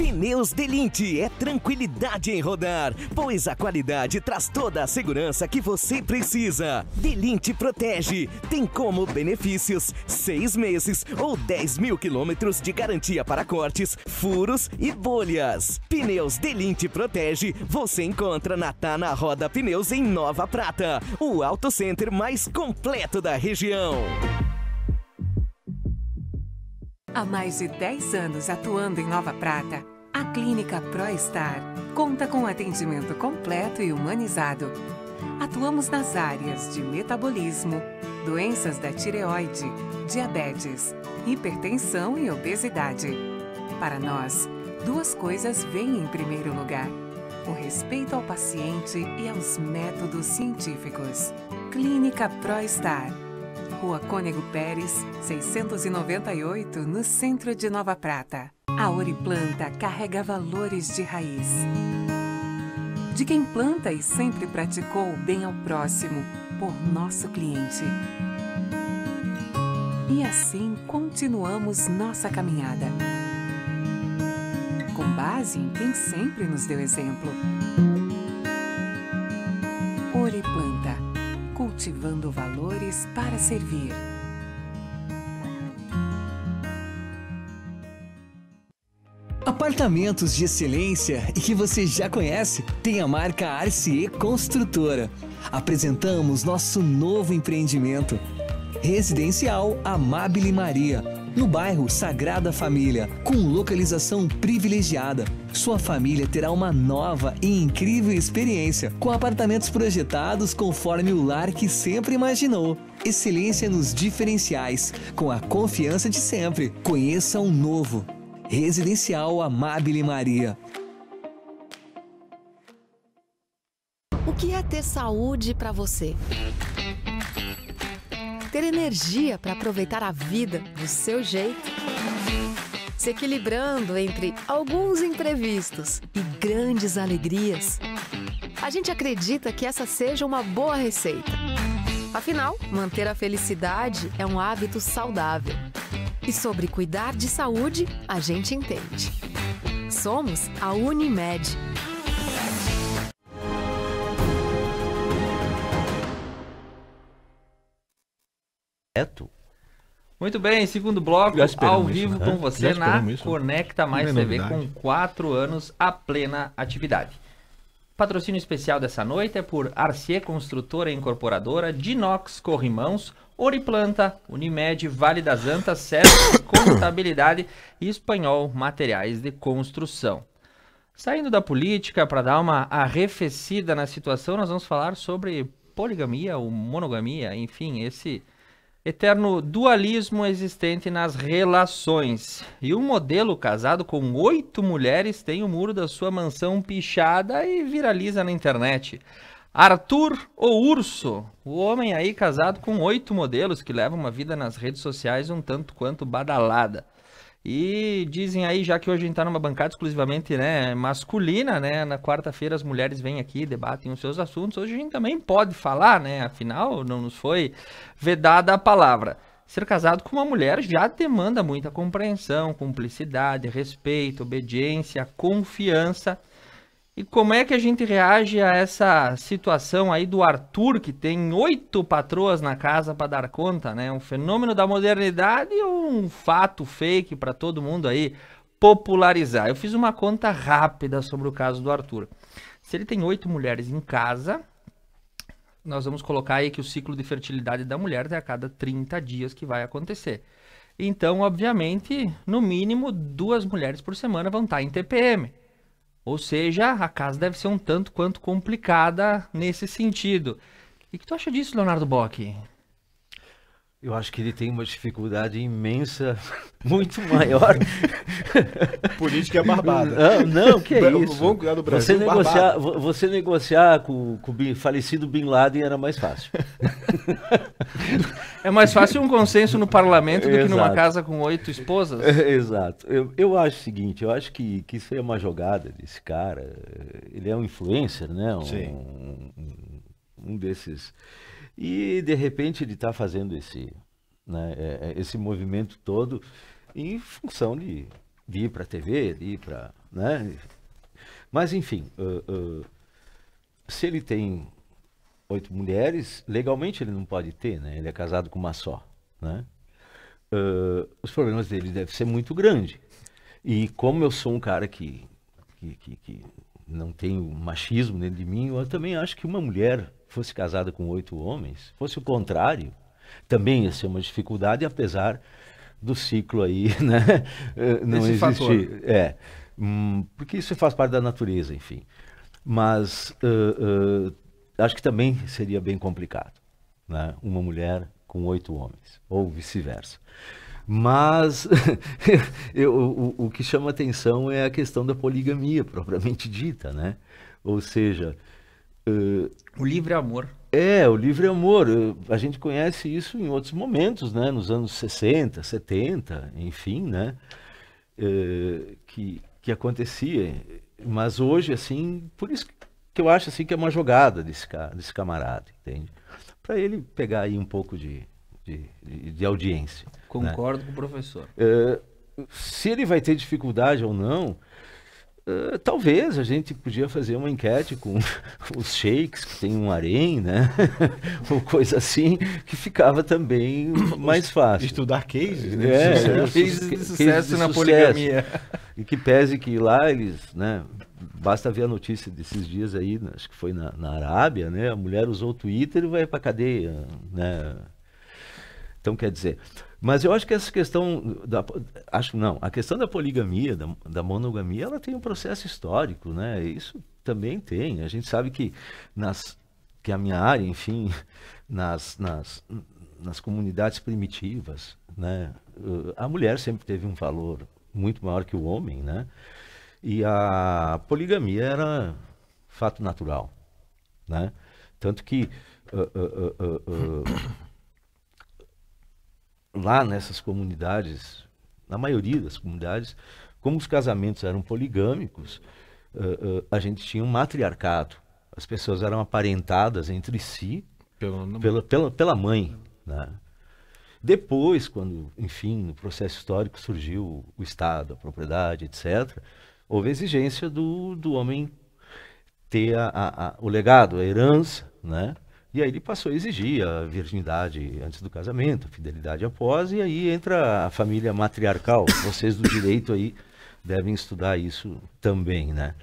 Pneus Delinte é tranquilidade em rodar, pois a qualidade traz toda a segurança que você precisa. Delinte protege, tem como benefícios 6 meses ou 10 mil quilômetros de garantia para cortes, furos e bolhas. Pneus Delinte protege, você encontra na Tana tá Roda Pneus em Nova Prata, o Auto Center mais completo da região. Há mais de 10 anos atuando em Nova Prata, a Clínica ProStar conta com atendimento completo e humanizado. Atuamos nas áreas de metabolismo, doenças da tireoide, diabetes, hipertensão e obesidade. Para nós, duas coisas vêm em primeiro lugar: o respeito ao paciente e aos métodos científicos. Clínica ProStar Rua Cônego Pérez, 698, no centro de Nova Prata. A Oriplanta carrega valores de raiz. De quem planta e sempre praticou o bem ao próximo, por nosso cliente. E assim continuamos nossa caminhada. Com base em quem sempre nos deu exemplo. Oriplanta cultivando valores para servir. Apartamentos de excelência e que você já conhece tem a marca Arce Construtora. Apresentamos nosso novo empreendimento residencial Amabile Maria no bairro Sagrada Família, com localização privilegiada. Sua família terá uma nova e incrível experiência, com apartamentos projetados conforme o lar que sempre imaginou. Excelência nos diferenciais, com a confiança de sempre. Conheça o um novo. Residencial Amabile Maria. O que é ter saúde para você? ter energia para aproveitar a vida do seu jeito, se equilibrando entre alguns imprevistos e grandes alegrias. A gente acredita que essa seja uma boa receita. Afinal, manter a felicidade é um hábito saudável. E sobre cuidar de saúde, a gente entende. Somos a Unimed Certo. É Muito bem, segundo bloco, ao vivo isso, né? com você na isso. Conecta Mais é TV novidade. com quatro anos a plena atividade. Patrocínio especial dessa noite é por Arcier Construtora e Incorporadora, Dinox Corrimãos, Oriplanta, Unimed, Vale das Antas, Sérgio <coughs> Contabilidade e Espanhol Materiais de Construção. Saindo da política, para dar uma arrefecida na situação, nós vamos falar sobre poligamia ou monogamia, enfim, esse eterno dualismo existente nas relações. E um modelo casado com oito mulheres tem o muro da sua mansão pichada e viraliza na internet. Arthur o Urso, o homem aí casado com oito modelos que leva uma vida nas redes sociais um tanto quanto badalada. E dizem aí, já que hoje a gente está numa bancada exclusivamente né, masculina, né? Na quarta-feira as mulheres vêm aqui, debatem os seus assuntos. Hoje a gente também pode falar, né? Afinal, não nos foi vedada a palavra. Ser casado com uma mulher já demanda muita compreensão, cumplicidade, respeito, obediência, confiança e como é que a gente reage a essa situação aí do Arthur, que tem oito patroas na casa para dar conta, né? Um fenômeno da modernidade ou um fato fake para todo mundo aí popularizar. Eu fiz uma conta rápida sobre o caso do Arthur. Se ele tem oito mulheres em casa, nós vamos colocar aí que o ciclo de fertilidade da mulher é a cada 30 dias que vai acontecer. Então, obviamente, no mínimo duas mulheres por semana vão estar tá em TPM. Ou seja, a casa deve ser um tanto quanto complicada nesse sentido. E que tu acha disso, Leonardo Bock? Eu acho que ele tem uma dificuldade imensa, <laughs> muito maior. <laughs> Política é barbada. Não, não que é isso. Vamos cuidar do Brasil, você negociar, você negociar com, com, o falecido Bin Laden era mais fácil. é mais fácil um consenso no parlamento do Exato. que numa casa com oito esposas? <laughs> Exato. Eu, eu acho o seguinte, eu acho que, que isso é uma jogada desse cara. Ele é um influencer, né? Um, Sim. um, um desses e de repente ele está fazendo esse, né, é, é, esse movimento todo em função de, de ir para a TV, de ir para. Né? Mas enfim, uh, uh, se ele tem oito mulheres, legalmente ele não pode ter, né? Ele é casado com uma só, né? Uh, os problemas dele devem ser muito grandes. E como eu sou um cara que, que, que, que não tem machismo dentro de mim, eu também acho que uma mulher fosse casada com oito homens, fosse o contrário, também ia ser uma dificuldade, apesar do ciclo aí, <laughs> né? Eh, não Esse Fator. É, hum, porque isso faz parte da natureza, enfim. Mas uh, uh, acho que também seria bem complicado, né? Uma mulher com oito homens, ou vice-versa. Mas <laughs> eu, o, o, que chama atenção é a questão da poligamia propriamente dita, né? Ou seja, Uh, o livre amor. É, o livre amor. A gente conhece isso em outros momentos, né? Nos anos 60, 70, enfim, né? Uh, que, que acontecia. Mas hoje, assim, por isso que eu acho assim que é uma jogada desse, desse camarada, entende? Para ele pegar aí um pouco de, de, de audiência. Né? Concordo né? com o professor. Uh, se ele vai ter dificuldade ou não, ah, talvez a gente podia fazer uma enquete com <laughs> os shakes que tem um harém, né? <laughs> Ou coisa assim, que ficava também <coughs> mais fácil. Estudar cases, né? É, é, cases de sucesso cases de na sucesso. poligamia. <laughs> E que pese que lá eles, né? Basta ver a notícia desses dias aí, né, acho que foi na, na Arábia, né? A mulher usou o Twitter e vai pra cadeia, né? Então, quer dizer, mas eu acho que essa questão da acho não, a questão da poligamia, da, da, monogamia, ela tem um processo histórico, né? Isso também tem. A gente sabe que nas que a minha área, enfim, nas nas, nas comunidades primitivas, né, a mulher sempre teve um valor muito maior que o homem, né? E a poligamia era fato natural, né? Tanto que uh, uh, uh, lá nessas comunidades, na maioria das comunidades, como os casamentos eram poligâmicos, uh, uh, a gente tinha um matriarcado. As pessoas eram aparentadas entre si pela, pela, pela, pela mãe. Né? Depois, quando, enfim, no processo histórico surgiu o Estado, a propriedade, etc., houve a exigência do, do homem ter a, a, a, o legado, a herança, né? E aí ele passou a exigir a virginidade antes do casamento, fidelidade após, e aí entra a família matriarcal. Vocês do direito aí devem estudar isso também, né?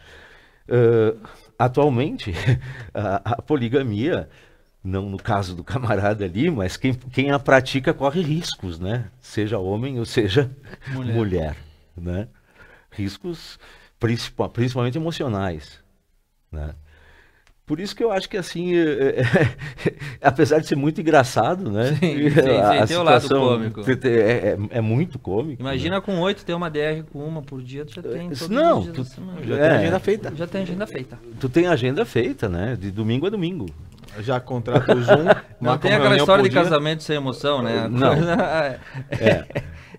Uh, atualmente, <laughs> a, a, poligamia, não no caso do camarada ali, mas quem, quem a pratica corre riscos, né? Seja homem ou seja mulher, mulher né? Riscos principalmente emocionais, né? Por isso que eu acho que assim, é, <laughs> é, apesar de ser muito engraçado, né? Sim, sim, <laughs> sim tem o lado cômico. <laughs> É, é, é, é muito cômico. Imagina né? com oito ter uma DR com uma por dia, tu já tem. não, tu, assim, já tem é. agenda feita. Já tem agenda feita. Tu tem agenda feita, né? De domingo a domingo já contrata o Zoom. <laughs> Não tem é aquela história de casamento sem emoção, né? Não. <laughs> É, é.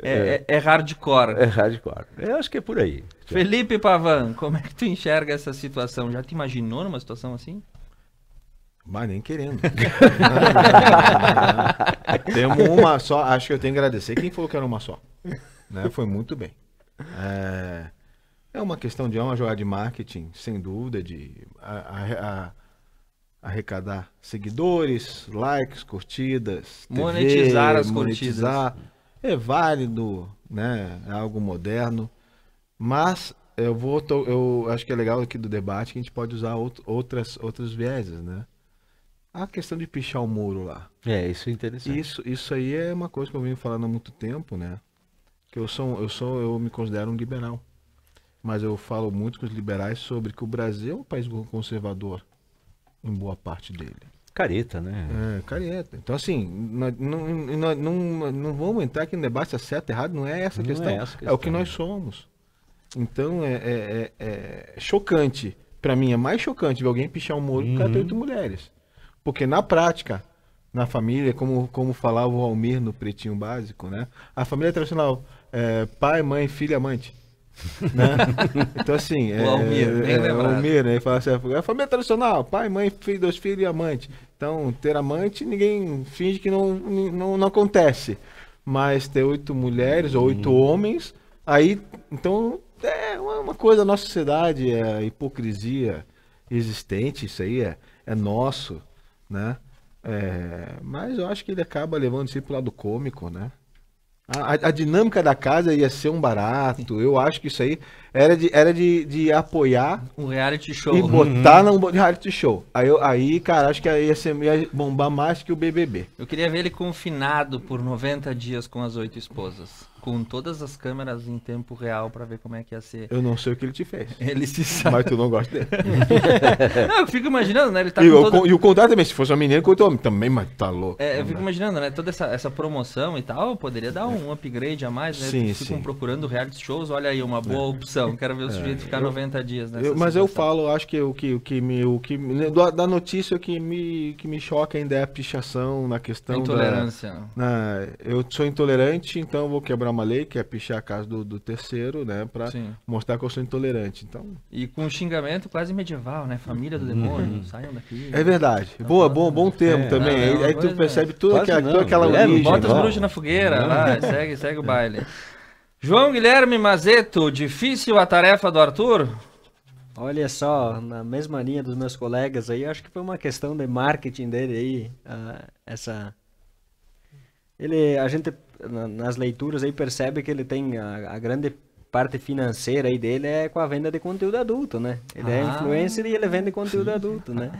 É, é, é, hardcore. É hardcore. Eu acho que é por aí. Felipe Pavan, como é que tu enxerga essa situação? Já te imaginou numa situação assim? Mas nem querendo. <laughs> Temos uma só. Acho que eu tenho que agradecer quem falou que era uma só. Né? Foi muito bem. É, é uma questão de é uma jogada de marketing, sem dúvida, de a, a arrecadar seguidores, likes, curtidas, TV, monetizar as monetizar. curtidas. É válido, né? É algo moderno, mas eu vou eu acho que é legal aqui do debate que a gente pode usar outras outras vieses, né? A questão de pichar o muro lá. É, isso é interessante. Isso, isso aí é uma coisa que eu venho falando há muito tempo, né? Que eu sou, eu sou, eu me considero um liberal. Mas eu falo muito com os liberais sobre que o Brasil é um país conservador em boa parte dele. Careta, né? É, careta. Então, assim, não, não, não, não vamos entrar aqui no debate se é certo, errado, não é essa é questão. É, essa questão. é o que nós somos. Então, é, é, é, é chocante. Para mim, é mais chocante ver alguém pichar um muro uhum. com 48 mulheres. Porque, na prática, na família, como, como falava o Almir no Pretinho Básico, né? A família tradicional, é, pai, mãe, filha, amante. <laughs> Né? então, assim. O Almir, é, é, é o Almir, né? Ele fala assim: a é família tradicional, pai, mãe, filho, dois filhos e amante. Então, ter amante, ninguém finge que não, não, não acontece. Mas ter oito mulheres ou oito uhum. homens, aí. Então, é uma, coisa da nossa sociedade, é a hipocrisia existente, isso aí é, é nosso, né? É, mas eu acho que ele acaba levando sempre para o lado cômico, né? A, a, dinâmica da casa ia ser um barato. Eu acho que isso aí era de, era de, de apoiar. Um reality show. E botar uhum. num reality show. Aí, aí, cara, acho que ia, ser, ia bombar mais que o BBB. Eu queria ver ele confinado por 90 dias com as oito esposas com todas as câmeras em tempo real para ver como é que ia ser. Eu não sei o que ele te fez. <laughs> Ele se sabe. Mas tu não gosta dele. <laughs> não, eu fico imaginando, né? Ele tá e, com todo... e o contrário também, se fosse uma menina com o homem também, mas tá louco. É, eu fico imaginando, né? Toda essa, essa promoção e tal, poderia dar um upgrade a mais, né? Sim, Ficam sim. procurando reality shows, olha aí, uma boa é. opção. Quero ver o é, sujeito é, ficar eu, 90 dias, né? Mas eu falo, acho que o que, o que me. O que, né, da notícia que me, que me choca ainda é a pichação na questão. Intolerância. Da, na, eu sou intolerante, então vou quebrar uma lei que é pichar a casa do, do terceiro, né? Pra Sim. mostrar que eu sou intolerante. Então... E com um xingamento quase medieval, né? Família do demônio, uhum. saiam daqui. É verdade. Tá Boa, bom, bom termo é, também. Não, aí, é aí tu percebe tudo aquela, toda aquela é, origem. Bota os né? bruxos na fogueira, lá, segue, segue o baile. João Guilherme Mazeto, difícil a tarefa do Arthur? Olha só, na mesma linha dos meus colegas aí, acho que foi uma questão de marketing dele aí, uh, essa ele, a gente nas leituras aí percebe que ele tem a, a grande parte financeira aí dele é com a venda de conteúdo adulto, né? Ele é ah. é influencer e ele vende conteúdo adulto, né?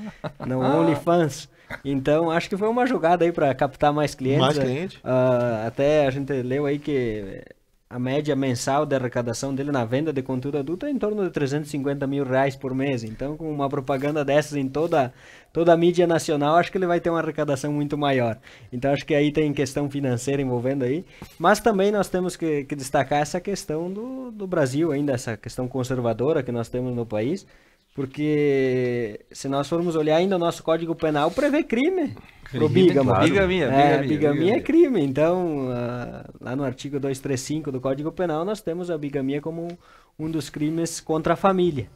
Não <laughs> <laughs> OnlyFans. Então, acho que foi uma jogada aí para captar mais clientes. Mais né? clientes. Uh, ah, até a gente leu aí que a média mensal de arrecadação dele na venda de conteúdo adulto é em torno de 350 mil reais por mês. Então, com uma propaganda dessas em toda, toda a mídia nacional, acho que ele vai ter uma arrecadação muito maior. Então, acho que aí tem questão financeira envolvendo aí. Mas também nós temos que, que destacar essa questão do, do Brasil ainda, essa questão conservadora que nós temos no país. Porque se nós formos olhar ainda o nosso Código Penal, prevê crime. Pro bígamo. Claro. Bigamia, é, bigamia, bigamia, é crime. Então, uh, lá no artigo 235 do Código Penal, nós temos a bigamia como um dos crimes contra a família.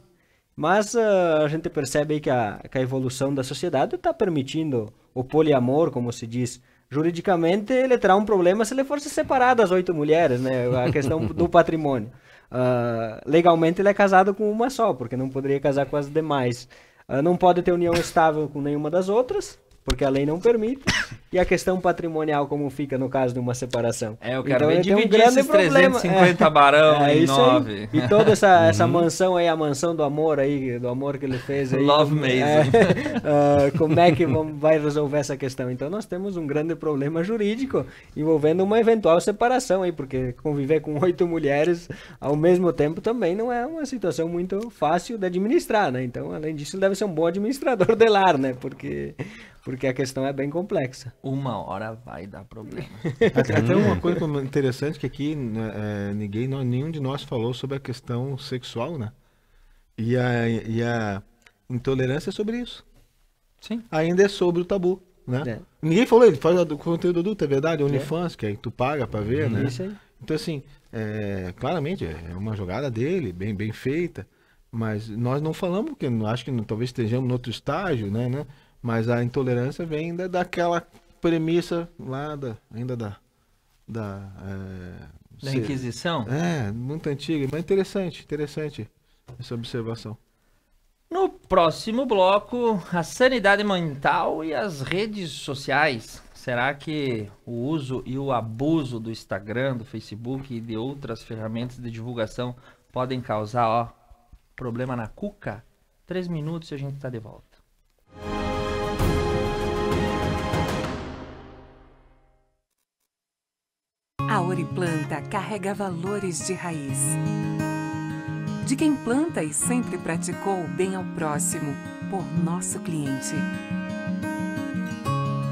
Mas uh, a gente percebe que a, que a evolução da sociedade está permitindo o poliamor, como se diz. Juridicamente, ele terá um problema se ele for se separar das oito mulheres, né? A questão do patrimônio. Uh, legalmente ele é casado com uma só, porque não poderia casar com as demais. Uh, não pode ter união estável com nenhuma das outras porque a lei não permite, e a questão patrimonial como fica no caso de uma separação. É, eu quero então, ver dividir um grande esses problema. 350 é, barão é, em nove. E toda essa, <laughs> uhum. essa mansão aí, a mansão do amor aí, do amor que ele fez aí. Love Mason. É, uh, <laughs> como é que vamos, vai resolver essa questão? Então nós temos um grande problema jurídico envolvendo uma eventual separação aí, porque conviver com oito mulheres ao mesmo tempo também não é uma situação muito fácil de administrar, né? Então, além disso, ele deve ser um bom administrador de lar, né? Porque porque a questão é bem complexa. Uma hora vai dar problema. <laughs> Até uma coisa interessante que aqui né, é, ninguém, nenhum de nós falou sobre a questão sexual, né? E a, e a intolerância é sobre isso. Sim. Ainda é sobre o tabu, né? É. Ninguém falou, ele faz o conteúdo adulto, é verdade, OnlyFans, é. que aí tu paga pra ver, né? Isso aí. Então, assim, é, claramente é, é uma jogada dele, bem, bem feita, mas nós não falamos, porque acho que talvez estejamos em outro estágio, né? né? Mas a intolerância vem ainda daquela premissa lá da, ainda da. Da, é, da Inquisição? É, muito antiga, mas interessante, interessante essa observação. No próximo bloco, a sanidade mental e as redes sociais. Será que o uso e o abuso do Instagram, do Facebook e de outras ferramentas de divulgação podem causar ó, problema na cuca? Três minutos e a gente está de volta. A Oriplanta carrega valores de raiz. De quem planta e sempre praticou o bem ao próximo, por nosso cliente.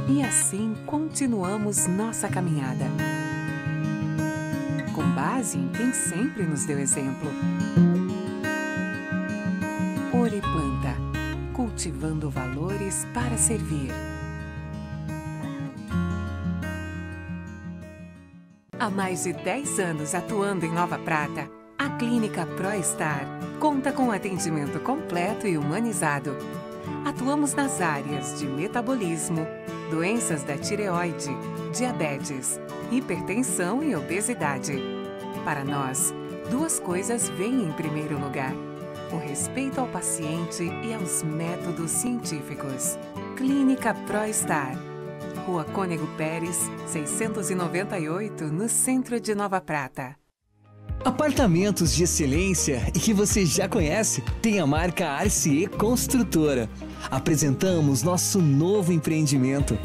E assim continuamos nossa caminhada. Com base em quem sempre nos deu exemplo. Oriplanta, cultivando valores para servir. Há mais de 10 anos atuando em Nova Prata, a Clínica ProStar conta com atendimento completo e humanizado. Atuamos nas áreas de metabolismo, doenças da tireoide, diabetes, hipertensão e obesidade. Para nós, duas coisas vêm em primeiro lugar: o respeito ao paciente e aos métodos científicos. Clínica ProStar Rua Cônego Pérez, 698, no centro de Nova Prata. Apartamentos de excelência e que você já conhece tem a marca Arce Construtora. Apresentamos nosso novo empreendimento.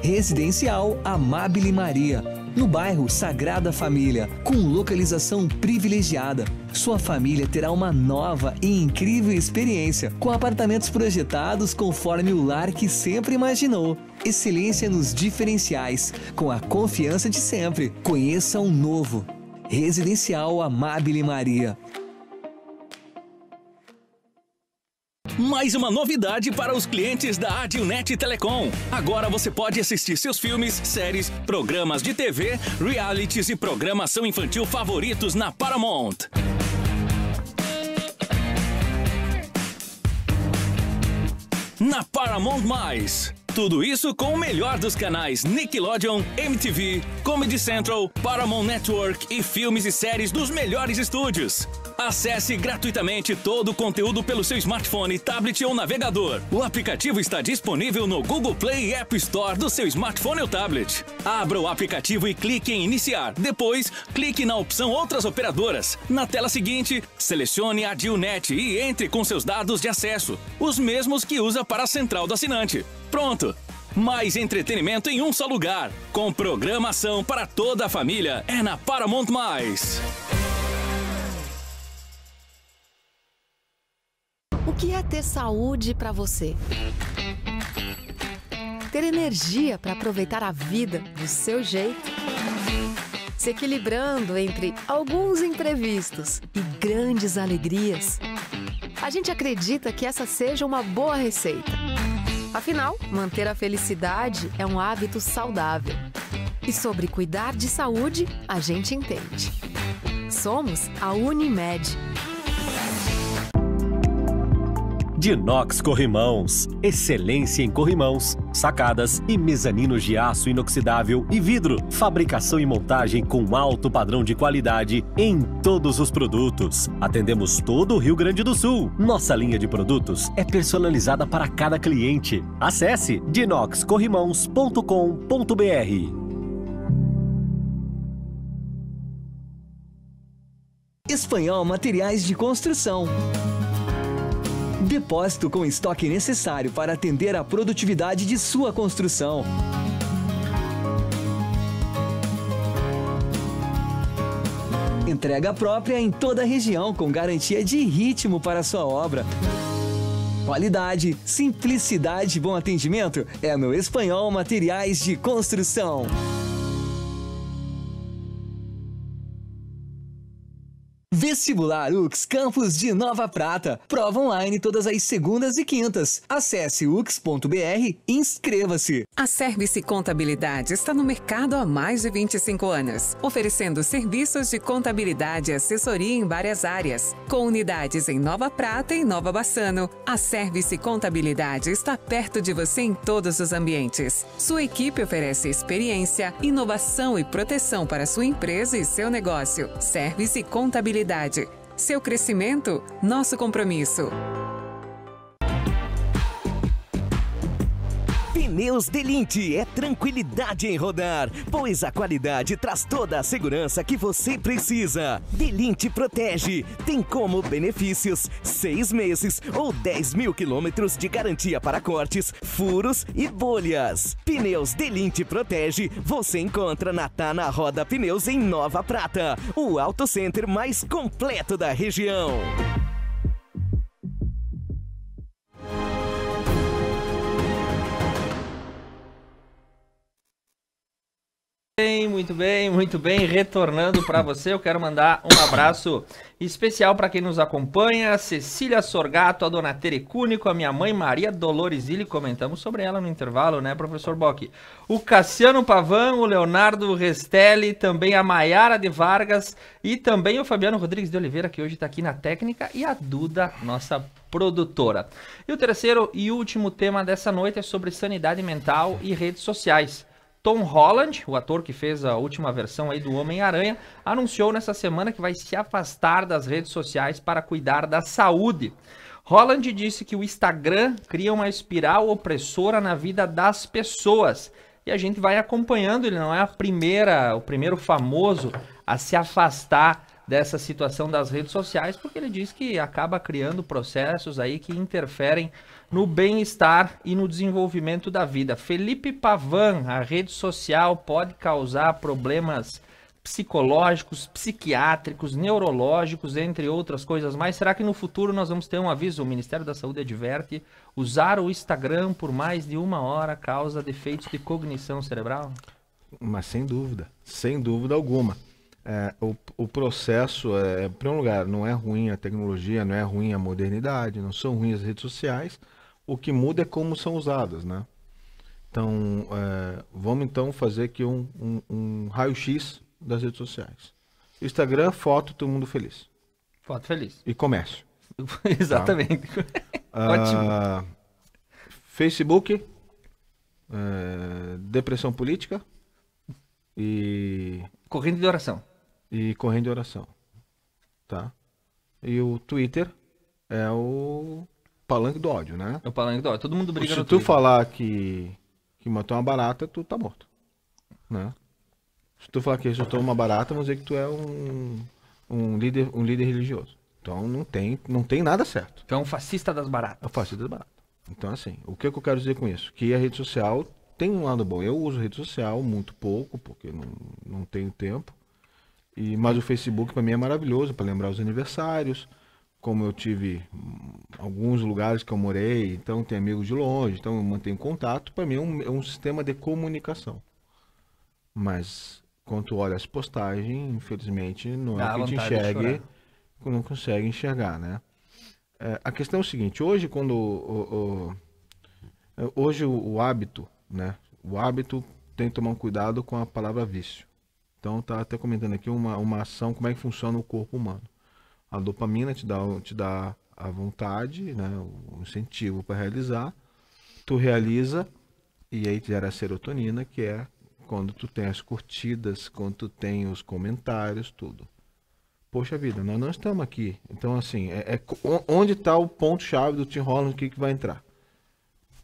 Residencial Amabile Maria no bairro Sagrada Família, com localização privilegiada. Sua família terá uma nova e incrível experiência, com apartamentos projetados conforme o lar que sempre imaginou. Excelência nos diferenciais, com a confiança de sempre. Conheça um novo. Residencial Amabile Maria. Mais uma novidade para os clientes da Adilnet Telecom. Agora você pode assistir seus filmes, séries, programas de TV, realities e programação infantil favoritos na Paramount. Na Paramount+. Mais. Tudo isso com o melhor dos canais Nickelodeon, MTV, Comedy Central, Paramount Network e filmes e séries dos melhores estúdios. Acesse gratuitamente todo o conteúdo pelo seu smartphone, tablet ou navegador. O aplicativo está disponível no Google Play e App Store do seu smartphone ou tablet. Abra o aplicativo e clique em Iniciar. Depois, clique na opção Outras operadoras. Na tela seguinte, selecione a DilNet e entre com seus dados de acesso, os mesmos que usa para a central do assinante. Pronto! Mais entretenimento em um só lugar, com programação para toda a família, é na Paramount+. Música O que é ter saúde para você? Ter energia para aproveitar a vida do seu jeito? Se equilibrando entre alguns imprevistos e grandes alegrias? A gente acredita que essa seja uma boa receita. Afinal, manter a felicidade é um hábito saudável. E sobre cuidar de saúde, a gente entende. Somos a Unimed Dinox Corrimãos. Excelência em corrimãos, sacadas e mezaninos de aço inoxidável e vidro. Fabricação e montagem com alto padrão de qualidade em todos os produtos. Atendemos todo o Rio Grande do Sul. Nossa linha de produtos é personalizada para cada cliente. Acesse dinoxcorrimãos.com.br. Espanhol Materiais de Construção. Depósito com estoque necessário para atender à produtividade de sua construção. Entrega própria em toda a região com garantia de ritmo para sua obra. Qualidade, simplicidade e bom atendimento é no Espanhol Materiais de Construção. Vestibular UX Campus de Nova Prata. Prova online todas as segundas e quintas. Acesse ux.br e inscreva-se. A Service Contabilidade está no mercado há mais de 25 anos, oferecendo serviços de contabilidade e assessoria em várias áreas, com unidades em Nova Prata e Nova Bassano. A Service Contabilidade está perto de você em todos os ambientes. Sua equipe oferece experiência, inovação e proteção para sua empresa e seu negócio. Service Contabilidade seu crescimento, nosso compromisso. Pneus Delinte é tranquilidade em rodar, pois a qualidade traz toda a segurança que você precisa. Delinte protege, tem como benefícios seis meses ou 10 mil quilômetros de garantia para cortes, furos e bolhas. Pneus Delinte protege você encontra na Tana tá Roda Pneus em Nova Prata, o Auto Center mais completo da região. bem, muito bem, muito bem. Retornando para você, eu quero mandar um abraço especial para quem nos acompanha, Cecília Sorgato, a dona Tere Cúnico, a minha mãe Maria Dolores Ili. comentamos sobre ela no intervalo, né, professor Bock? O Cassiano Pavan, o Leonardo Restelli, também a Maiara de Vargas e também o Fabiano Rodrigues de Oliveira, que hoje está aqui na técnica, e a Duda, nossa produtora. E o terceiro e último tema dessa noite é sobre sanidade mental e redes sociais. Tom Holland, o ator que fez a última versão aí do Homem-Aranha, anunciou nessa semana que vai se afastar das redes sociais para cuidar da saúde. Holland disse que o Instagram cria uma espiral opressora na vida das pessoas. E a gente vai acompanhando, ele não é a primeira, o primeiro famoso a se afastar dessa situação das redes sociais, porque ele diz que acaba criando processos aí que interferem no bem-estar e no desenvolvimento da vida. Felipe Pavan, a rede social pode causar problemas psicológicos, psiquiátricos, neurológicos, entre outras coisas mais. Será que no futuro nós vamos ter um aviso? O Ministério da Saúde adverte: usar o Instagram por mais de uma hora causa defeitos de cognição cerebral? Mas sem dúvida, sem dúvida alguma. É, o, o, processo, é, em primeiro lugar, não é ruim a tecnologia, não é ruim a modernidade, não são ruins as redes sociais. O que muda é como são usadas, né? Então, é, vamos então fazer aqui um, um, um raio-x das redes sociais. Instagram, foto, todo mundo feliz. Foto feliz. E comércio. <laughs> Exatamente. Tá? <laughs> Ótimo. Uh, Facebook, uh, depressão política e... Corrente de oração. E corrente de oração, tá? E o Twitter é o palanque do ódio, né? É o palanque do ódio. Todo mundo briga Se no tu Twitter. falar que, que matou uma barata, tu tá morto. Né? Se tu falar que ressuscitou uma barata, vamos dizer que tu é um, um, líder, um líder religioso. Então não tem, não tem nada certo. Tu é um fascista das baratas. É um fascista das baratas. Então, assim, o que, é que eu quero dizer com isso? Que a rede social tem um lado bom. Eu uso rede social muito pouco, porque não, não tenho tempo. E, mas o Facebook para mim é maravilhoso para lembrar os aniversários, como eu tive alguns lugares que eu morei, então tem amigos de longe, então eu mantenho contato, para mim é um, é um, sistema de comunicação. Mas quando olha as postagens, infelizmente não é que a gente enxergue, não consegue enxergar, né? É, a questão é o seguinte, hoje quando o, o, o, hoje o, hábito, né? O hábito tem que tomar um cuidado com a palavra vício. Então tá até comentando aqui uma, uma ação, como é que funciona o corpo humano. A dopamina te dá, te dá a vontade, né, o incentivo para realizar. Tu realiza e aí gera a serotonina, que é quando tu tem as curtidas, quando tu tem os comentários, tudo. Poxa vida, nós não estamos aqui. Então, assim, é, é onde está o ponto-chave do Tim Holland, o que, que vai entrar?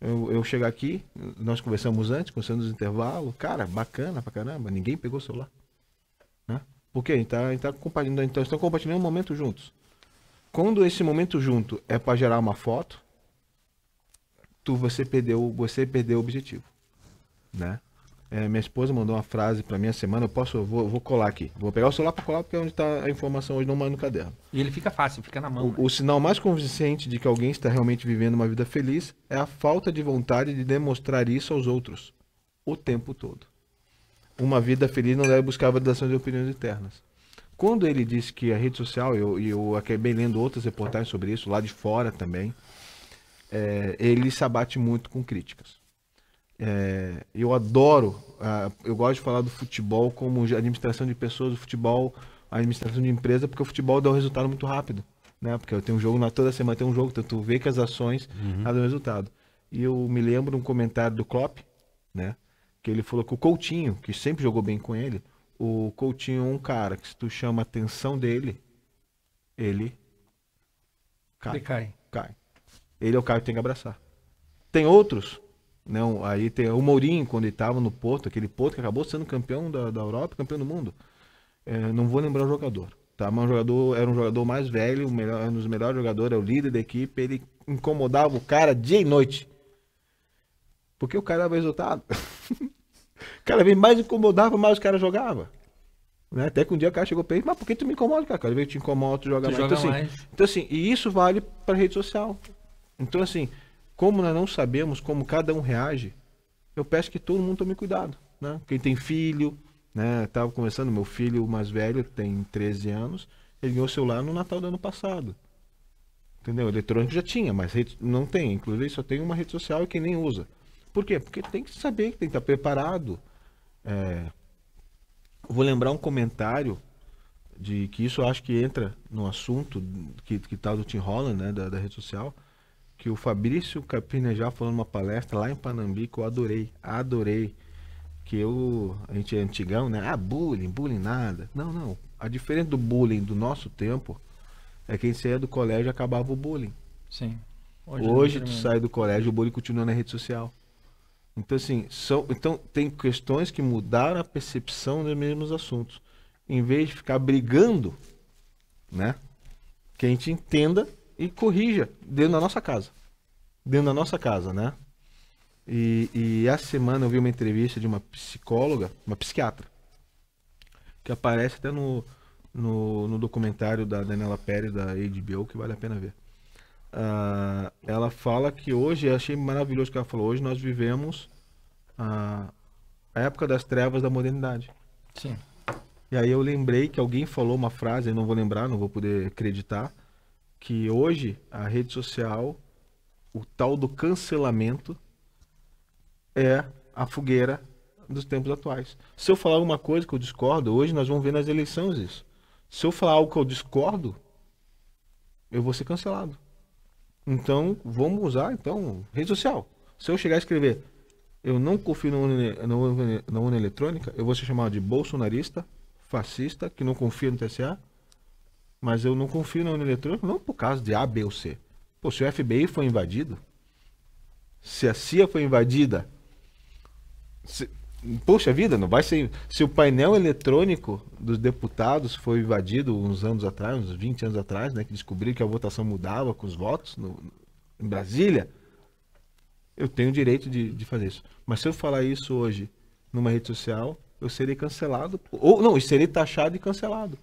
Eu, eu chegar aqui, nós conversamos antes, conversamos nos intervalos, cara, bacana pra caramba, ninguém pegou o celular. Porque a gente está tá compartilhando, então estão compartilhando um momento juntos. Quando esse momento junto é para gerar uma foto, tu você perdeu, você perdeu o objetivo, né? É, minha esposa mandou uma frase para mim a semana, eu posso, vou, vou colar aqui. Vou pegar o celular para colar porque é onde está a informação hoje, não mais no caderno. E ele fica fácil, fica na mão. O, né? o, sinal mais convincente de que alguém está realmente vivendo uma vida feliz é a falta de vontade de demonstrar isso aos outros o tempo todo uma vida feliz não deve buscar validação de opiniões internas. Quando ele disse que a rede social, e eu, eu, acabei lendo outras reportagens sobre isso, lá de fora também, é, ele se abate muito com críticas. É, eu adoro, eu gosto de falar do futebol como administração de pessoas, do futebol, administração de empresa, porque o futebol dá um resultado muito rápido. Né? Porque eu tenho um jogo na toda semana, tem um jogo, então tu vê que as ações uhum. dão resultado. E eu me lembro um comentário do Klopp, né? que ele falou que o Coutinho, que sempre jogou bem com ele, o Coutinho é um cara que se tu chama a atenção dele, ele cai. Ele cai. cai. Ele é o cara que tem que abraçar. Tem outros, não, aí tem o Mourinho, quando ele estava no Porto, aquele Porto que acabou sendo campeão da, da Europa, campeão do mundo. É, não vou lembrar o jogador, tá? Mas o jogador, era um jogador mais velho, um, melhor, um dos melhores jogadores, é o líder da equipe, ele incomodava o cara dia e noite. Porque o cara dava resultado. <laughs> o cara vem mais incomodava, mais o cara jogava. Né? Até que um dia o cara chegou perto, mas por que tu me incomoda, cara? Cada vez que te incomoda, tu joga, tu mais. joga então, assim, Então assim, e isso vale pra rede social. Então assim, como nós não sabemos como cada um reage, eu peço que todo mundo tome cuidado. Né? Quem tem filho, né? Eu tava conversando, meu filho mais velho tem 13 anos, ele ganhou o celular no Natal do ano passado. Entendeu? Eletrônico já tinha, mas rede... não tem. Inclusive só tem uma rede social e quem nem usa. Por quê? Porque tem que saber, tem que estar preparado. É, vou lembrar um comentário de que isso acho que entra no assunto que, que tá do Tim Holland, né, da, da rede social, que o Fabrício já falou numa palestra lá em Panambi que eu adorei, adorei. Que eu, a gente é antigão, né? Ah, bullying, bullying nada. Não, não. A diferença do bullying do nosso tempo é quem saía do colégio acabava o bullying. Sim. Hoje, é Hoje tu sai do colégio, o bullying continua na rede social. Então, assim, são, então, tem questões que mudaram a percepção dos mesmos assuntos. Em vez de ficar brigando, né? Que a gente entenda e corrija dentro da nossa casa. Dentro da nossa casa, né? E, e essa semana eu vi uma entrevista de uma psicóloga, uma psiquiatra, que aparece até no, no, no documentário da Daniela Pérez, da HBO, que vale a pena ver uh, ela fala que hoje, achei maravilhoso que ela falou, hoje nós vivemos uh, a época das trevas da modernidade. Sim. E aí eu lembrei que alguém falou uma frase, eu não vou lembrar, não vou poder acreditar, que hoje a rede social, o tal do cancelamento, é a fogueira dos tempos atuais. Se eu falar alguma coisa que eu discordo, hoje nós vamos ver nas eleições isso. Se eu falar algo que eu discordo, eu vou ser cancelado. Então, vamos usar, então, rede social. Se eu chegar a escrever, eu não confio na União na Eletrônica, eu vou ser chamado de bolsonarista, fascista, que não confia no tsa mas eu não confio na União Eletrônica não por causa de A, B ou C. Pô, se o FBI foi invadido, se a CIA foi invadida, se, Poxa vida, não vai ser. Se o painel eletrônico dos deputados foi invadido uns anos atrás, uns 20 anos atrás, né? Que descobriram que a votação mudava com os votos no, em Brasília, eu tenho o direito de, de fazer isso. Mas se eu falar isso hoje numa rede social, eu serei cancelado. Ou não, eu serei taxado e cancelado.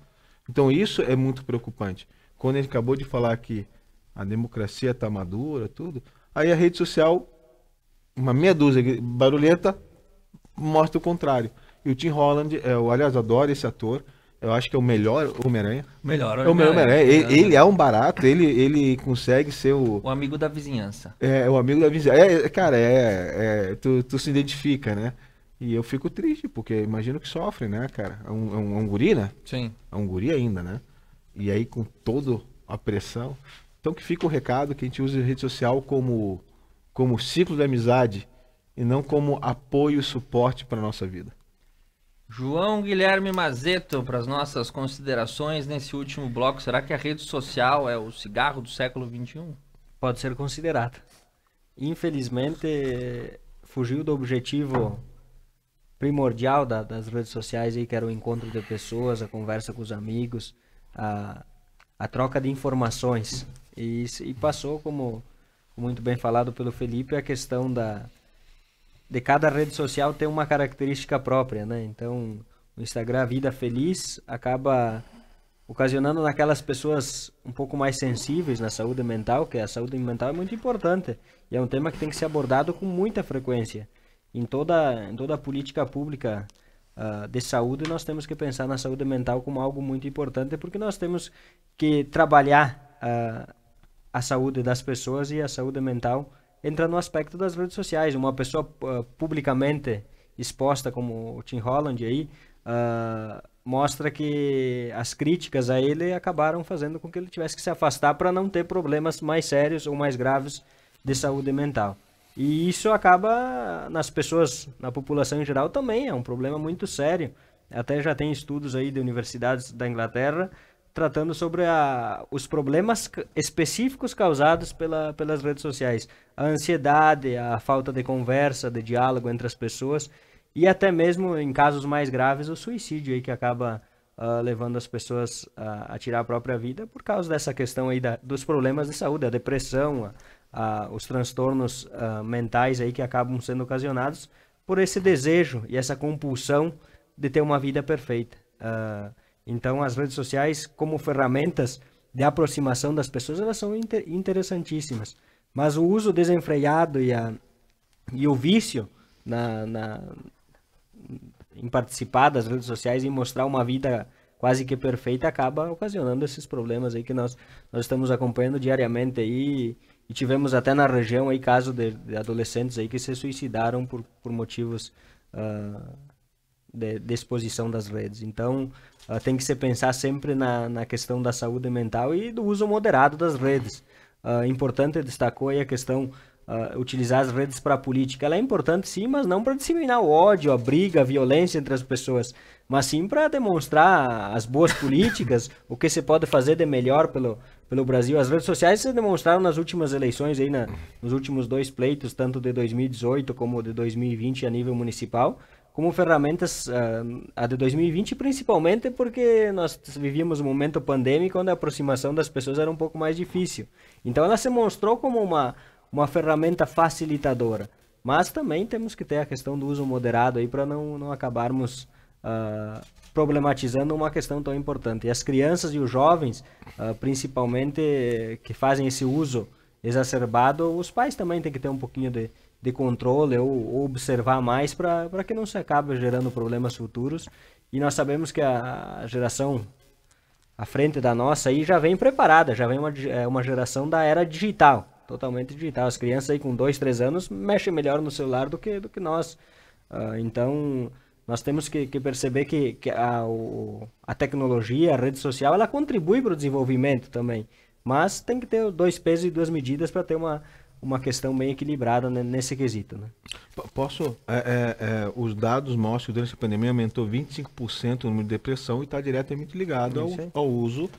Então isso é muito preocupante. Quando ele acabou de falar que a democracia está madura, tudo, aí a rede social, uma meia dúzia barulhenta, mostra o contrário. E o Tim Holland, é, eu, aliás, adoro esse ator. Eu acho que é o melhor Homem-Aranha. Melhor Homem-Aranha. É o melhor Homem-Aranha. Ele, ele, é um barato, ele, ele consegue ser o. O amigo da vizinhança. É, o amigo da vizinhança. É, é, cara, é. é tu, tu, se identifica, né? E eu fico triste, porque imagino que sofre, né, cara? É um, é um, é um guri, né? Sim. É um guri ainda, né? E aí com toda a pressão. Então que fica o recado que a gente usa a rede social como, como ciclo de amizade e não como apoio e suporte para a nossa vida. João Guilherme Mazeto, para as nossas considerações nesse último bloco, será que a rede social é o cigarro do século XXI? Pode ser considerada. Infelizmente, fugiu do objetivo primordial da, das redes sociais, aí, que era o encontro de pessoas, a conversa com os amigos, a, a troca de informações. E, e passou, como muito bem falado pelo Felipe, a questão da, de cada rede social tem uma característica própria, né? Então, o Instagram, vida feliz acaba ocasionando naquelas pessoas um pouco mais sensíveis na saúde mental, que a saúde mental é muito importante e é um tema que tem que ser abordado com muita frequência. Em toda, em toda a política pública uh, de saúde, nós temos que pensar na saúde mental como algo muito importante, porque nós temos que trabalhar uh, a saúde das pessoas e a saúde mental entra no aspecto das redes sociais. Uma pessoa uh, publicamente exposta como o Tim Holland aí uh, mostra que as críticas a ele acabaram fazendo com que ele tivesse que se afastar para não ter problemas mais sérios ou mais graves de saúde mental. E isso acaba nas pessoas, na população em geral também, é um problema muito sério. Até já tem estudos aí de universidades da Inglaterra tratando sobre a, os problemas específicos causados pela, pelas redes sociais. A ansiedade, a falta de conversa, de diálogo entre as pessoas e até mesmo, em casos mais graves, o suicídio aí que acaba uh, levando as pessoas a tirar a própria vida por causa dessa questão aí da, dos problemas de saúde, a depressão, a, a, os transtornos uh, mentais aí que acabam sendo ocasionados por esse desejo e essa compulsão de ter uma vida perfeita. Uh, então, as redes sociais, como ferramentas de aproximação das pessoas, elas são inter interessantíssimas. Mas o uso desenfreado e, a, e o vício na, na, em participar das redes sociais e mostrar uma vida quase que perfeita acaba ocasionando esses problemas aí que nós, nós estamos acompanhando diariamente aí e tivemos até na região aí caso de, de adolescentes aí que se suicidaram por, por motivos uh, de, de exposição das redes. Então, uh, tem que se pensar sempre na, na questão da saúde mental e do uso moderado das redes. Uh, importante destacou aí a questão uh, utilizar as redes para a política. Ela é importante sim, mas não para disseminar o ódio, a briga, a violência entre as pessoas, mas sim para demonstrar as boas políticas, <laughs> o que se pode fazer de melhor pelo, pelo Brasil. As redes sociais se demonstraram nas últimas eleições, aí na, nos últimos dois pleitos, tanto de 2018 como de 2020 a nível municipal, como ferramentas uh, a de 2020, principalmente porque nós vivíamos um momento pandêmico onde a aproximação das pessoas era um pouco mais difícil. Então ela se mostrou como uma, uma ferramenta facilitadora. Mas também temos que ter a questão do uso moderado aí para não, não acabarmos uh, problematizando uma questão tão importante. E as crianças e os jovens, uh, principalmente, que fazem esse uso exacerbado, os pais também têm que ter um pouquinho de, de controle ou, observar mais para que não se acabe gerando problemas futuros. E nós sabemos que a geração à frente da nossa aí já vem preparada, já vem uma, é, uma geração da era digital, totalmente digital. As crianças aí com 2, 3 anos mexem melhor no celular do que, do que nós. Uh, então, nós temos que, que perceber que, que a, o, a tecnologia, a rede social, ela contribui para o desenvolvimento também. Mas tem que ter dois pesos e duas medidas para ter uma, uma questão bem equilibrada né, nesse quesito. Né? Posso? É, é, é, os dados mostram que durante a pandemia aumentou 25% o número de depressão e está diretamente ligado ao, ao, uso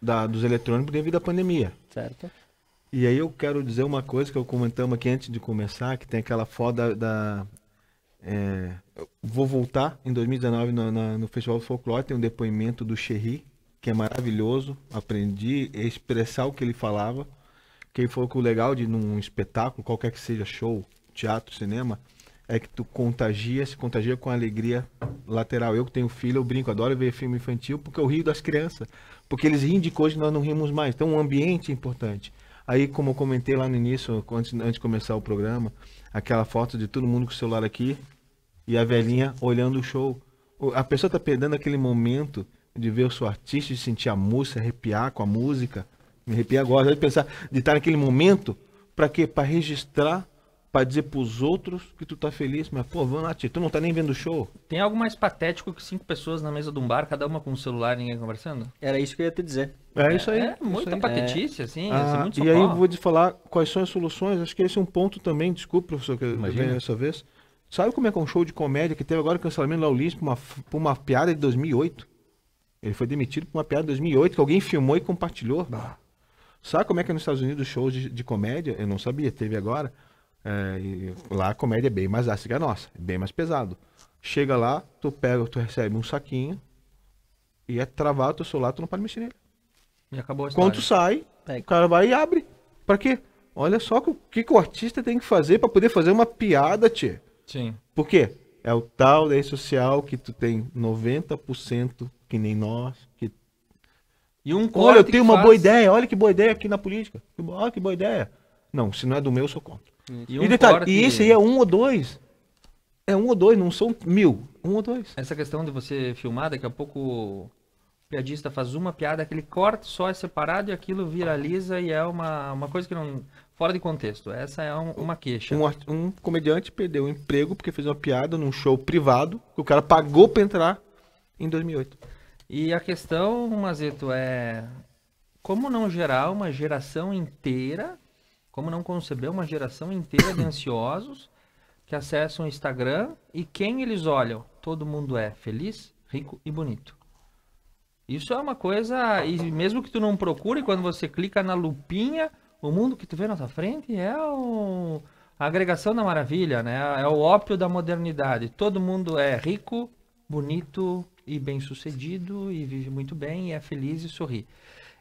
da, dos eletrônicos devido à pandemia. Certo. E aí eu quero dizer uma coisa que eu comentamos aqui antes de começar, que tem aquela foda da. É, vou voltar em 2019 no, na, no Festival do Folclore, tem um depoimento do Xerri, que é maravilhoso. Aprendi a expressar o que ele falava. Quem falou que o legal de num espetáculo, qualquer que seja show, teatro, cinema, é que tu contagia, se contagia com alegria lateral. Eu que tenho filho, eu brinco, adoro ver filme infantil, porque eu rio das crianças. Porque eles riem de coisas que nós não rimos mais. Então, o um ambiente é importante. Aí, como eu comentei lá no início, antes, antes de começar o programa, aquela foto de todo mundo com o celular aqui e a velhinha olhando o show. A pessoa está perdendo aquele momento de ver o seu artista, de sentir a música, arrepiar com a música. Me arrepia agora de pensar, de estar naquele momento, para quê? Para registrar, para dizer para os outros que tu tá feliz. Mas, pô, vamos lá, tio, tu não tá nem vendo o show. Tem algo mais patético que cinco pessoas na mesa de um bar, cada uma com um celular e ninguém conversando? Era isso que eu ia te dizer. É, é isso aí. É muita aí. patetice, é. assim. Ah, assim e socorro. aí eu vou te falar quais são as soluções. Acho que esse é um ponto também, desculpa, professor, que Imagina. eu venho dessa vez. Sabe como é que é um show de comédia que teve agora cancelamento da Ulisses por uma, por uma piada de 2008? Ele foi demitido por uma piada de 2008 que alguém filmou e compartilhou. Bah. Sabe como é que é nos Estados Unidos shows de, de comédia? Eu não sabia, teve agora. É, e lá a comédia é bem mais ácida que a nossa, é bem mais pesado. Chega lá, tu pega, tu recebe um saquinho e é travado teu celular, tu não pode mexer nele. E acabou a Quando tu sai, Pega. É. o cara vai e abre. Pra quê? Olha só o que, que, o artista tem que fazer para poder fazer uma piada, tia. Sim. Por quê? É o tal da rede social que tu tem 90% que nem nós, que e um olha, eu tenho uma faz. boa ideia, olha que boa ideia aqui na política. Olha que boa ideia. Não, se não é do meu, eu sou contra. E, um e detalhe, corte... e esse aí é um ou dois. É um ou dois, não são mil. Um ou dois. Essa questão de você filmar, daqui a pouco o piadista faz uma piada, aquele corte só é separado e aquilo viraliza e é uma, uma coisa que não. Fora de contexto. Essa é um, uma queixa. Um, um, comediante perdeu o emprego porque fez uma piada num show privado que o cara pagou pra entrar em 2008. E a questão, Mazeto, é como não gerar uma geração inteira, como não conceber uma geração inteira de ansiosos que acessam o Instagram e quem eles olham? Todo mundo é feliz, rico e bonito. Isso é uma coisa, e mesmo que tu não procure, quando você clica na lupinha, o mundo que tu vê na tua frente é o, a agregação da maravilha, né? É o ópio da modernidade. Todo mundo é rico, bonito, e bem sucedido e vive muito bem e é feliz e sorri.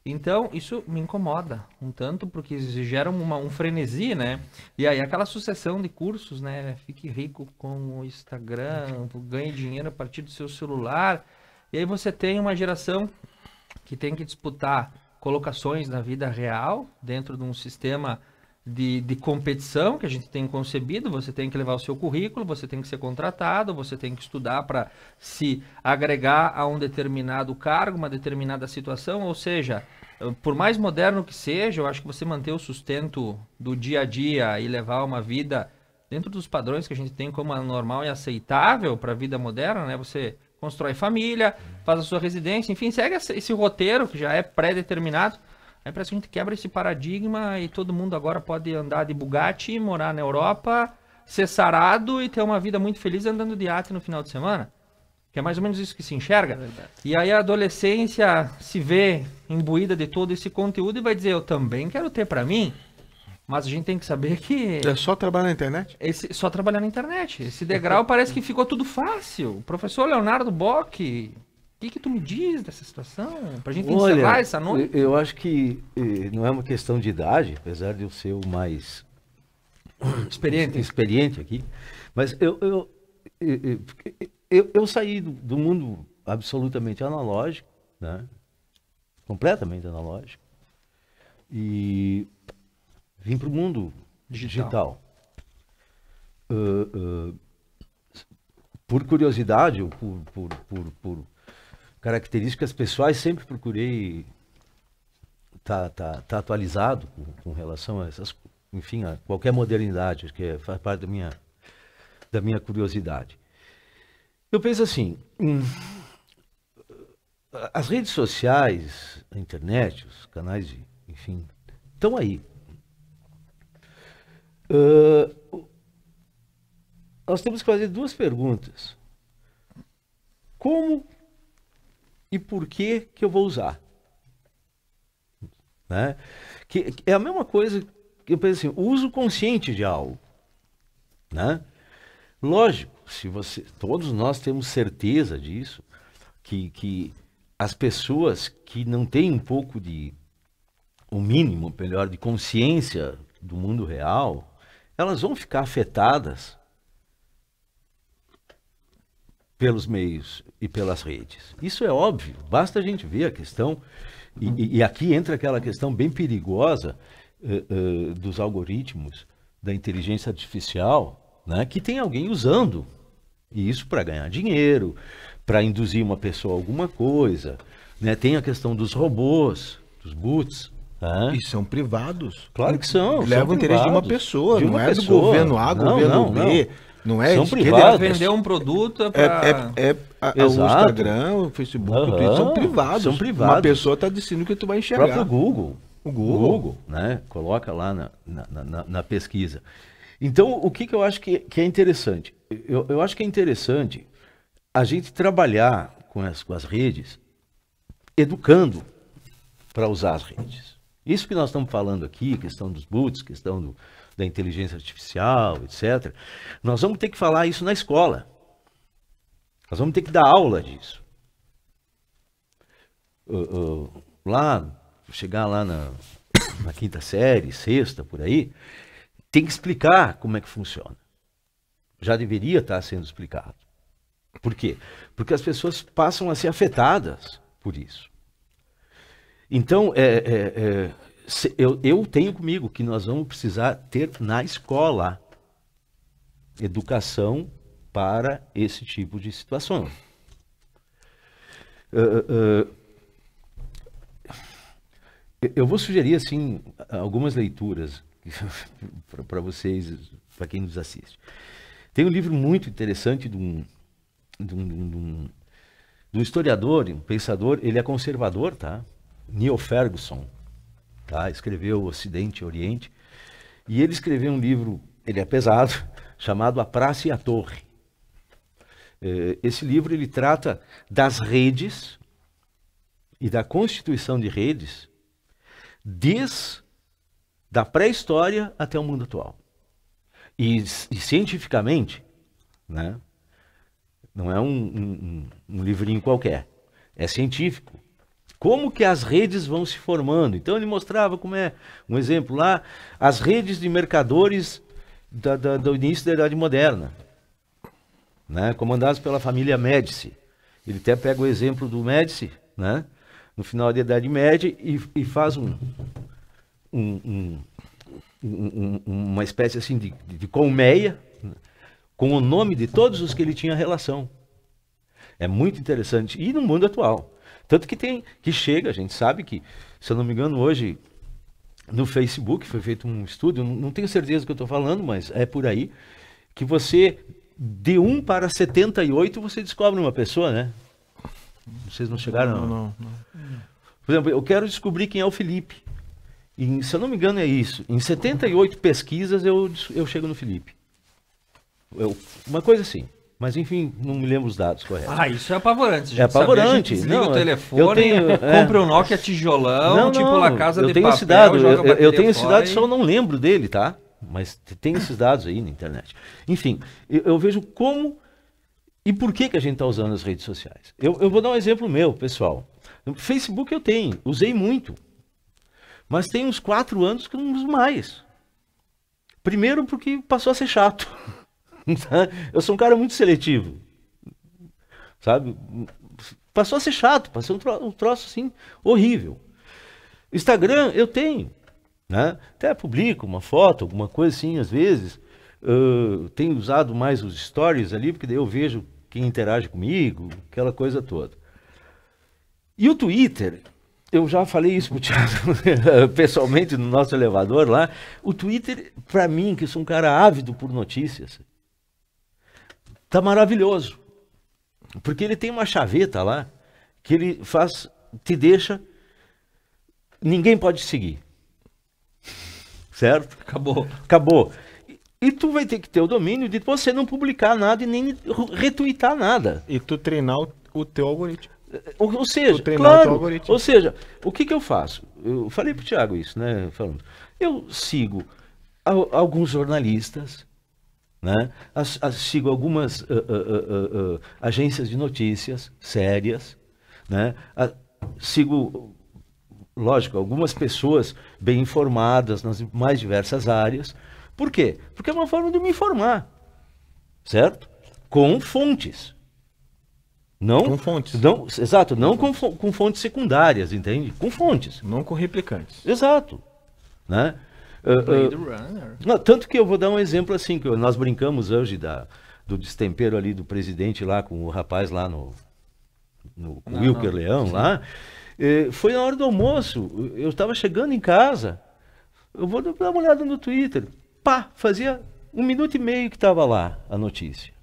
Então, isso me incomoda um tanto, porque gera uma, um frenesi, né? E aí, aquela sucessão de cursos, né? Fique rico com o Instagram, ganhe dinheiro a partir do seu celular. E aí, você tem uma geração que tem que disputar colocações na vida real, dentro de um sistema de, de competição que a gente tem concebido, você tem que levar o seu currículo, você tem que ser contratado, você tem que estudar para se agregar a um determinado cargo, uma determinada situação, ou seja, por mais moderno que seja, eu acho que você manter o sustento do dia a dia e levar uma vida dentro dos padrões que a gente tem como normal e aceitável para a vida moderna, né? Você constrói família, faz a sua residência, enfim, segue esse roteiro que já é pré-determinado Aí é parece que a gente quebra esse paradigma e todo mundo agora pode andar de Bugatti, morar na Europa, ser sarado e ter uma vida muito feliz andando de iate no final de semana. Que é mais ou menos isso que se enxerga. É e aí a adolescência se vê imbuída de todo esse conteúdo e vai dizer, eu também quero ter para mim. Mas a gente tem que saber que. É só trabalhar na internet? Esse, só trabalhar na internet. Esse degrau parece que ficou tudo fácil. O professor Leonardo Bock, o que, que tu me diz dessa situação? Pra gente Olha, encerrar essa noite? Eu acho que eh, não é uma questão de idade, apesar de eu ser o mais <coughs> experiente, experiente aqui. Mas eu, eu, eu, eh, eh, eu, eu saí do, do, mundo absolutamente analógico, né? completamente analógico, e vim para o mundo digital. digital. Uh, uh, por curiosidade, ou por, por, por, por características pessoais, sempre procurei estar tá, tá, tá atualizado com, com, relação a essas, enfim, a qualquer modernidade, que é, faz parte da minha, da minha curiosidade. Eu penso assim, hum, as redes sociais, a internet, os canais de, enfim, estão aí. Uh, nós temos que fazer duas perguntas. Como e por que que eu vou usar. Né? Que, que é a mesma coisa que eu penso assim, uso consciente de algo. Né? Lógico, se você, todos nós temos certeza disso, que, que as pessoas que não têm um pouco de, o um mínimo, melhor, de consciência do mundo real, elas vão ficar afetadas pelos meios e pelas redes. Isso é óbvio, basta a gente ver a questão, e, e aqui entra aquela questão bem perigosa uh, uh, dos algoritmos, da inteligência artificial, né, que tem alguém usando e isso para ganhar dinheiro, para induzir uma pessoa a alguma coisa. Né? Tem a questão dos robôs, dos boots. Né? E são privados. Claro que são. Leva o interesse de uma pessoa, de uma não pessoa. é do governo A, não, governo não, B. Não. Não é São isso? privadas. vender um produto é É, é, é a, o Instagram, o Facebook, uhum. o Twitter são privados. São privados. Uma pessoa está dizendo que tu vai enxergar. O próprio Google. O Google. Google né? Coloca lá na, na, na, na, pesquisa. Então, o que, que eu acho que, que é interessante? Eu, eu acho que é interessante a gente trabalhar com as, com as redes, educando para usar as redes. Isso que nós estamos falando aqui, questão dos boots, questão do, da inteligência artificial, etc. Nós vamos ter que falar isso na escola. Nós vamos ter que dar aula disso. Uh, uh, lá, chegar lá na, na quinta série, sexta, por aí, tem que explicar como é que funciona. Já deveria estar tá sendo explicado. Por quê? Porque as pessoas passam a ser afetadas por isso. Então, é, é, é eu, eu tenho comigo que nós vamos precisar ter na escola educação para esse tipo de situação. Uh, uh, eu vou sugerir assim algumas leituras <laughs> para vocês, para quem nos assiste. Tem um livro muito interessante de um, de um, de um, de um historiador, um pensador. Ele é conservador, tá? Neil Ferguson tá? escreveu Ocidente e Oriente. E ele escreveu um livro, ele é pesado, <laughs> chamado A Praça e a Torre. É, esse livro ele trata das redes e da constituição de redes desde da pré-história até o mundo atual. E, e cientificamente, né, não é um, um, um livrinho qualquer, é científico como que as redes vão se formando. Então ele mostrava como é, um exemplo lá, as redes de mercadores da, da, do início da Idade Moderna, né? pela família Médici. Ele até pega o exemplo do Médici, né? no final da Idade Média, e, e faz um, um, um, uma espécie assim de, de colmeia né? com o nome de todos os que ele tinha relação. É muito interessante. E no mundo atual. Tanto que tem, que chega, a gente sabe que, se eu não me engano, hoje no Facebook foi feito um estudo, não tenho certeza do que eu estou falando, mas é por aí, que você, de 1 para 78, você descobre uma pessoa, né? Vocês não chegaram? Não, não, não, Por exemplo, eu quero descobrir quem é o Felipe. E, se eu não me engano, é isso. Em 78 pesquisas eu, eu chego no Felipe. Eu, uma coisa assim. Mas enfim, não me lembro os dados corretos. Ah, isso é apavorante, gente. É apavorante. Saber, não, o é, telefone, eu tenho, é... compra um Nokia tijolão, não, tipo não, tipo lá Casa eu de tenho Papel, esse dado, eu, eu tenho esse dado, só não lembro dele, tá? Mas tem esses dados aí na internet. Enfim, eu, eu vejo como e por que, que a gente está usando as redes sociais. Eu, eu vou dar um exemplo meu, pessoal. No Facebook eu tenho, usei muito. Mas tem uns quatro anos que eu não uso mais. Primeiro porque passou a ser chato. <laughs> <laughs> eu sou um cara muito seletivo. Sabe? Passou a ser chato, passou um, tro um troço assim horrível. Instagram eu tenho, né? Até publico uma foto, alguma coisa assim, às vezes. Uh, tenho usado mais os stories ali, porque daí eu vejo quem interage comigo, aquela coisa toda. E o Twitter, eu já falei isso pro Thiago <laughs> pessoalmente no nosso elevador lá. O Twitter, para mim, que sou um cara ávido por notícias, Tá maravilhoso. Porque ele tem uma chaveta lá que ele faz, te deixa, ninguém pode seguir. Certo? Acabou. Acabou. E tu vai ter que ter o domínio de você não publicar nada e nem retweetar nada. E tu treinar o, o teu algoritmo. Ou, ou seja, claro, ou seja, o que, que eu faço? Eu falei pro Thiago isso, né, falando. Eu sigo a, alguns jornalistas né? As, as, sigo algumas uh, uh, uh, agências de notícias sérias, né? sigo, lógico, algumas pessoas bem informadas nas mais diversas áreas. Por quê? Porque é uma forma de me informar, certo? Com fontes. Não, com fontes. Não, exato, não Com, com fontes secundárias, entende? Com fontes. Não com replicantes. Exato. Né? Ah, Blade uh, Runner. tanto que eu vou dar um exemplo assim, que nós brincamos hoje da, do destempero ali do presidente lá com o rapaz lá no, no não, Wilker não, Leão sim. lá. E, eh, foi na hora do almoço, eu estava chegando em casa, eu vou dar uma olhada no Twitter. Pá, fazia um minuto e meio que estava lá a notícia.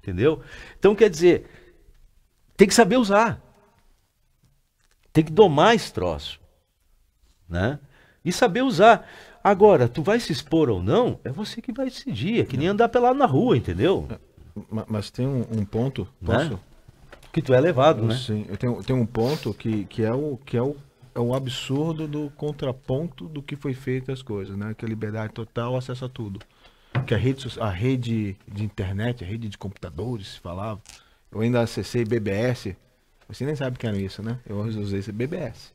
Entendeu? Então quer dizer, tem que saber usar. Tem que domar esse troço. Né? E saber usar. Agora, tu vai se expor ou não, é você que vai decidir. É que nem andar pelado na rua, entendeu? É, mas, mas tem um, um ponto, né? posso? Né? Que tu é levado, né? Sim, eu tenho, tenho um ponto que, que, é o, que é, o, é o absurdo do contraponto do que foi feito as coisas, né? Que a é liberdade total, acesso a tudo. Que a rede, a rede de internet, a rede de computadores, se falava. Eu ainda acessei BBS. Você nem sabe o que era isso, né? Eu usei esse BBS.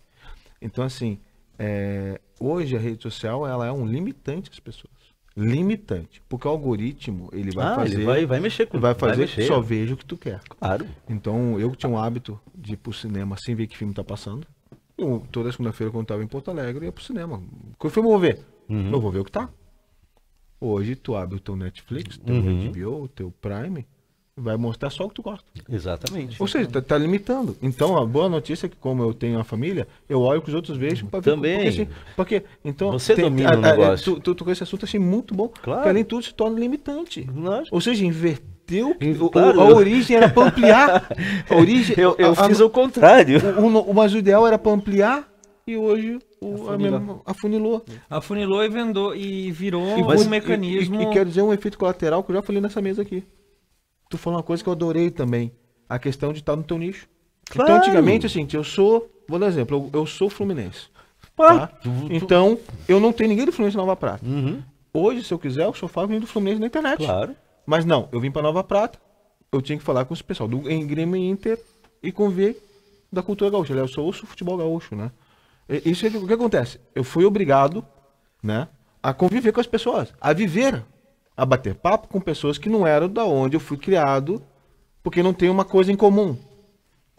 Então, assim, é, hoje a rede social ela é um limitante às pessoas. Limitante. Porque o algoritmo, ele vai ah, fazer. Ele vai, vai mexer com Vai fazer vai só veja o que tu quer. Claro. Então, eu tinha um hábito de ir pro cinema sem ver que filme tá passando. Eu, toda segunda-feira, quando eu tava em Porto Alegre, eu ia pro cinema. Que filme eu vou ver? Uhum. Eu vou ver o que tá. Hoje, tu abre o teu Netflix, teu uhum. HBO, teu Prime vai mostrar só o que tu gosta. Exatamente. Ou seja, tá, tá limitando. Então, a boa notícia é que como eu tenho uma família, eu olho que os outros vejam para ver. Também. Porque, assim, porque então... Você tem, domina a, a, o é, negócio. Tu, tu, tu com esse assunto, assim, muito bom. Claro. Porque além de tudo, se torna limitante. Lógico. Ou seja, inverteu claro. a, a, origem era para ampliar. <laughs> A origem, eu eu a, fiz a, o contrário. O, o, mas o ideal era para ampliar e hoje o, afunilou. afunilou. Afunilou e vendou e virou um mecanismo. E, e, e quer dizer um efeito colateral que eu já falei nessa mesa aqui tu falou uma coisa que eu adorei também. A questão de estar no teu nicho. Então, claro. Então, antigamente, assim, eu sou. Vou dar um exemplo, eu, eu sou fluminense. Tá? Então, eu não tenho ninguém do Fluminense Nova Prata. Uhum. Hoje, se eu quiser, eu só falo do Fluminense na internet. Claro. Mas não, eu vim para Nova Prata, eu tinha que falar com os pessoal do Grêmio Inter e conviver da cultura gaúcha. Aliás, eu sou o futebol gaúcho, né? E, isso é o que acontece. Eu fui obrigado, né, a conviver com as pessoas, a viver a bater papo com pessoas que não eram da onde eu fui criado, porque não tem uma coisa em comum.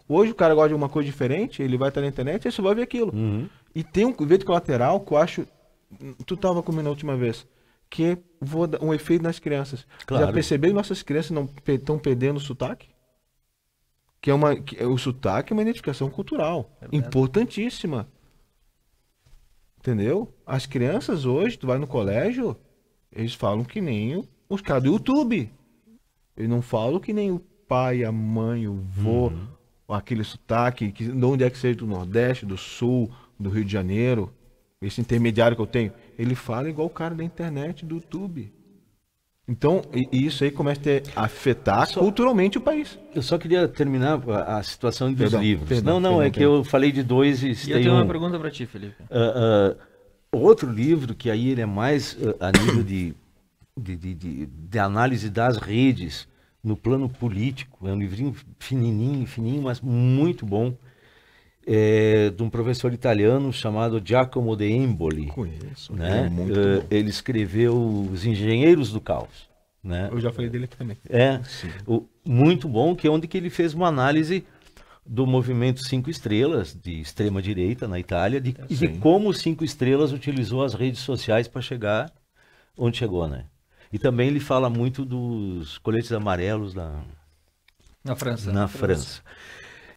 Hoje o cara gosta de uma coisa diferente, ele vai estar na internet e você vai ver aquilo. Uhum. E tem um evento colateral que eu acho. Tu estava comigo a última vez. Que vou dar um efeito nas crianças. Claro. Já percebeu que nossas crianças não estão perdendo o sotaque? Que é uma, que, o sotaque é uma identificação cultural. É importantíssima. Entendeu? As crianças hoje, tu vai no colégio, eles falam que nem os caras do YouTube. Eles não falam que nem o pai, a mãe, o vô, uhum. aquele sotaque, que, de onde é que seja, do Nordeste, do Sul, do Rio de Janeiro, esse intermediário que eu tenho. Ele fala igual o cara da internet, do YouTube. Então, e isso aí começa a afetar só, culturalmente o país. Eu só queria terminar a, a situação dos perdão, livros. Perdão, não, não, é perdão, é que eu falei de dois e eu tenho um. uma pergunta para ti, Felipe. Uh, uh, Outro livro que aí ele é mais uh, a nível de, de, de, de, análise das redes no plano político, é um livrinho fininho, fininho, mas muito bom, é, de um professor italiano chamado Giacomo de Emboli. Conheço, né? É uh, ele escreveu Os Engenheiros do Caos. Né? Eu já falei dele aqui também. É, o, muito bom, que é onde que ele fez uma análise do movimento Cinco Estrelas, de extrema direita na Itália, de, e de como Cinco Estrelas utilizou as redes sociais para chegar onde chegou, né? E também ele fala muito dos coletes amarelos na, na França. Na, na França. França.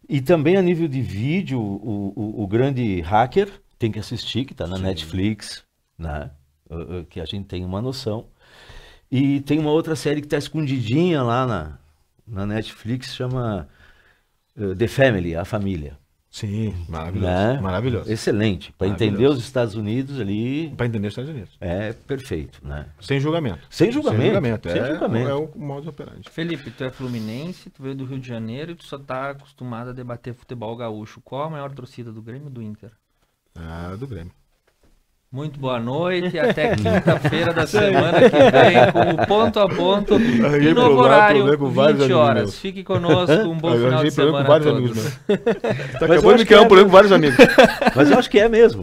E também a nível de vídeo, o, o, o grande hacker tem que assistir, que está na Sim. Netflix, né? que a gente tem uma noção. E tem uma outra série que está escondidinha lá na, na Netflix, chama eh, The Family, a família. Sim, maravilhoso. Né? Maravilhoso. Excelente. Para entender os Estados Unidos ali. Para entender os Estados Unidos. É perfeito, né? Sem julgamento. Sem julgamento. Sem julgamento. É, Sem julgamento. É, o, é o modo operante. Felipe, tu é fluminense, tu veio do Rio de Janeiro e tu só tá acostumado a debater futebol gaúcho. Qual a maior torcida do Grêmio ou do Inter? Ah, do Grêmio. Muito boa noite e <laughs> até quinta-feira da semana que vem com o ponto a ponto e novo horário, 20 horas. Fique conosco, um bom <laughs> final de semana com vários a todos. Amigos, né? <laughs> tá acabando de criar um é problema com vários amigos. Mas eu acho que é mesmo.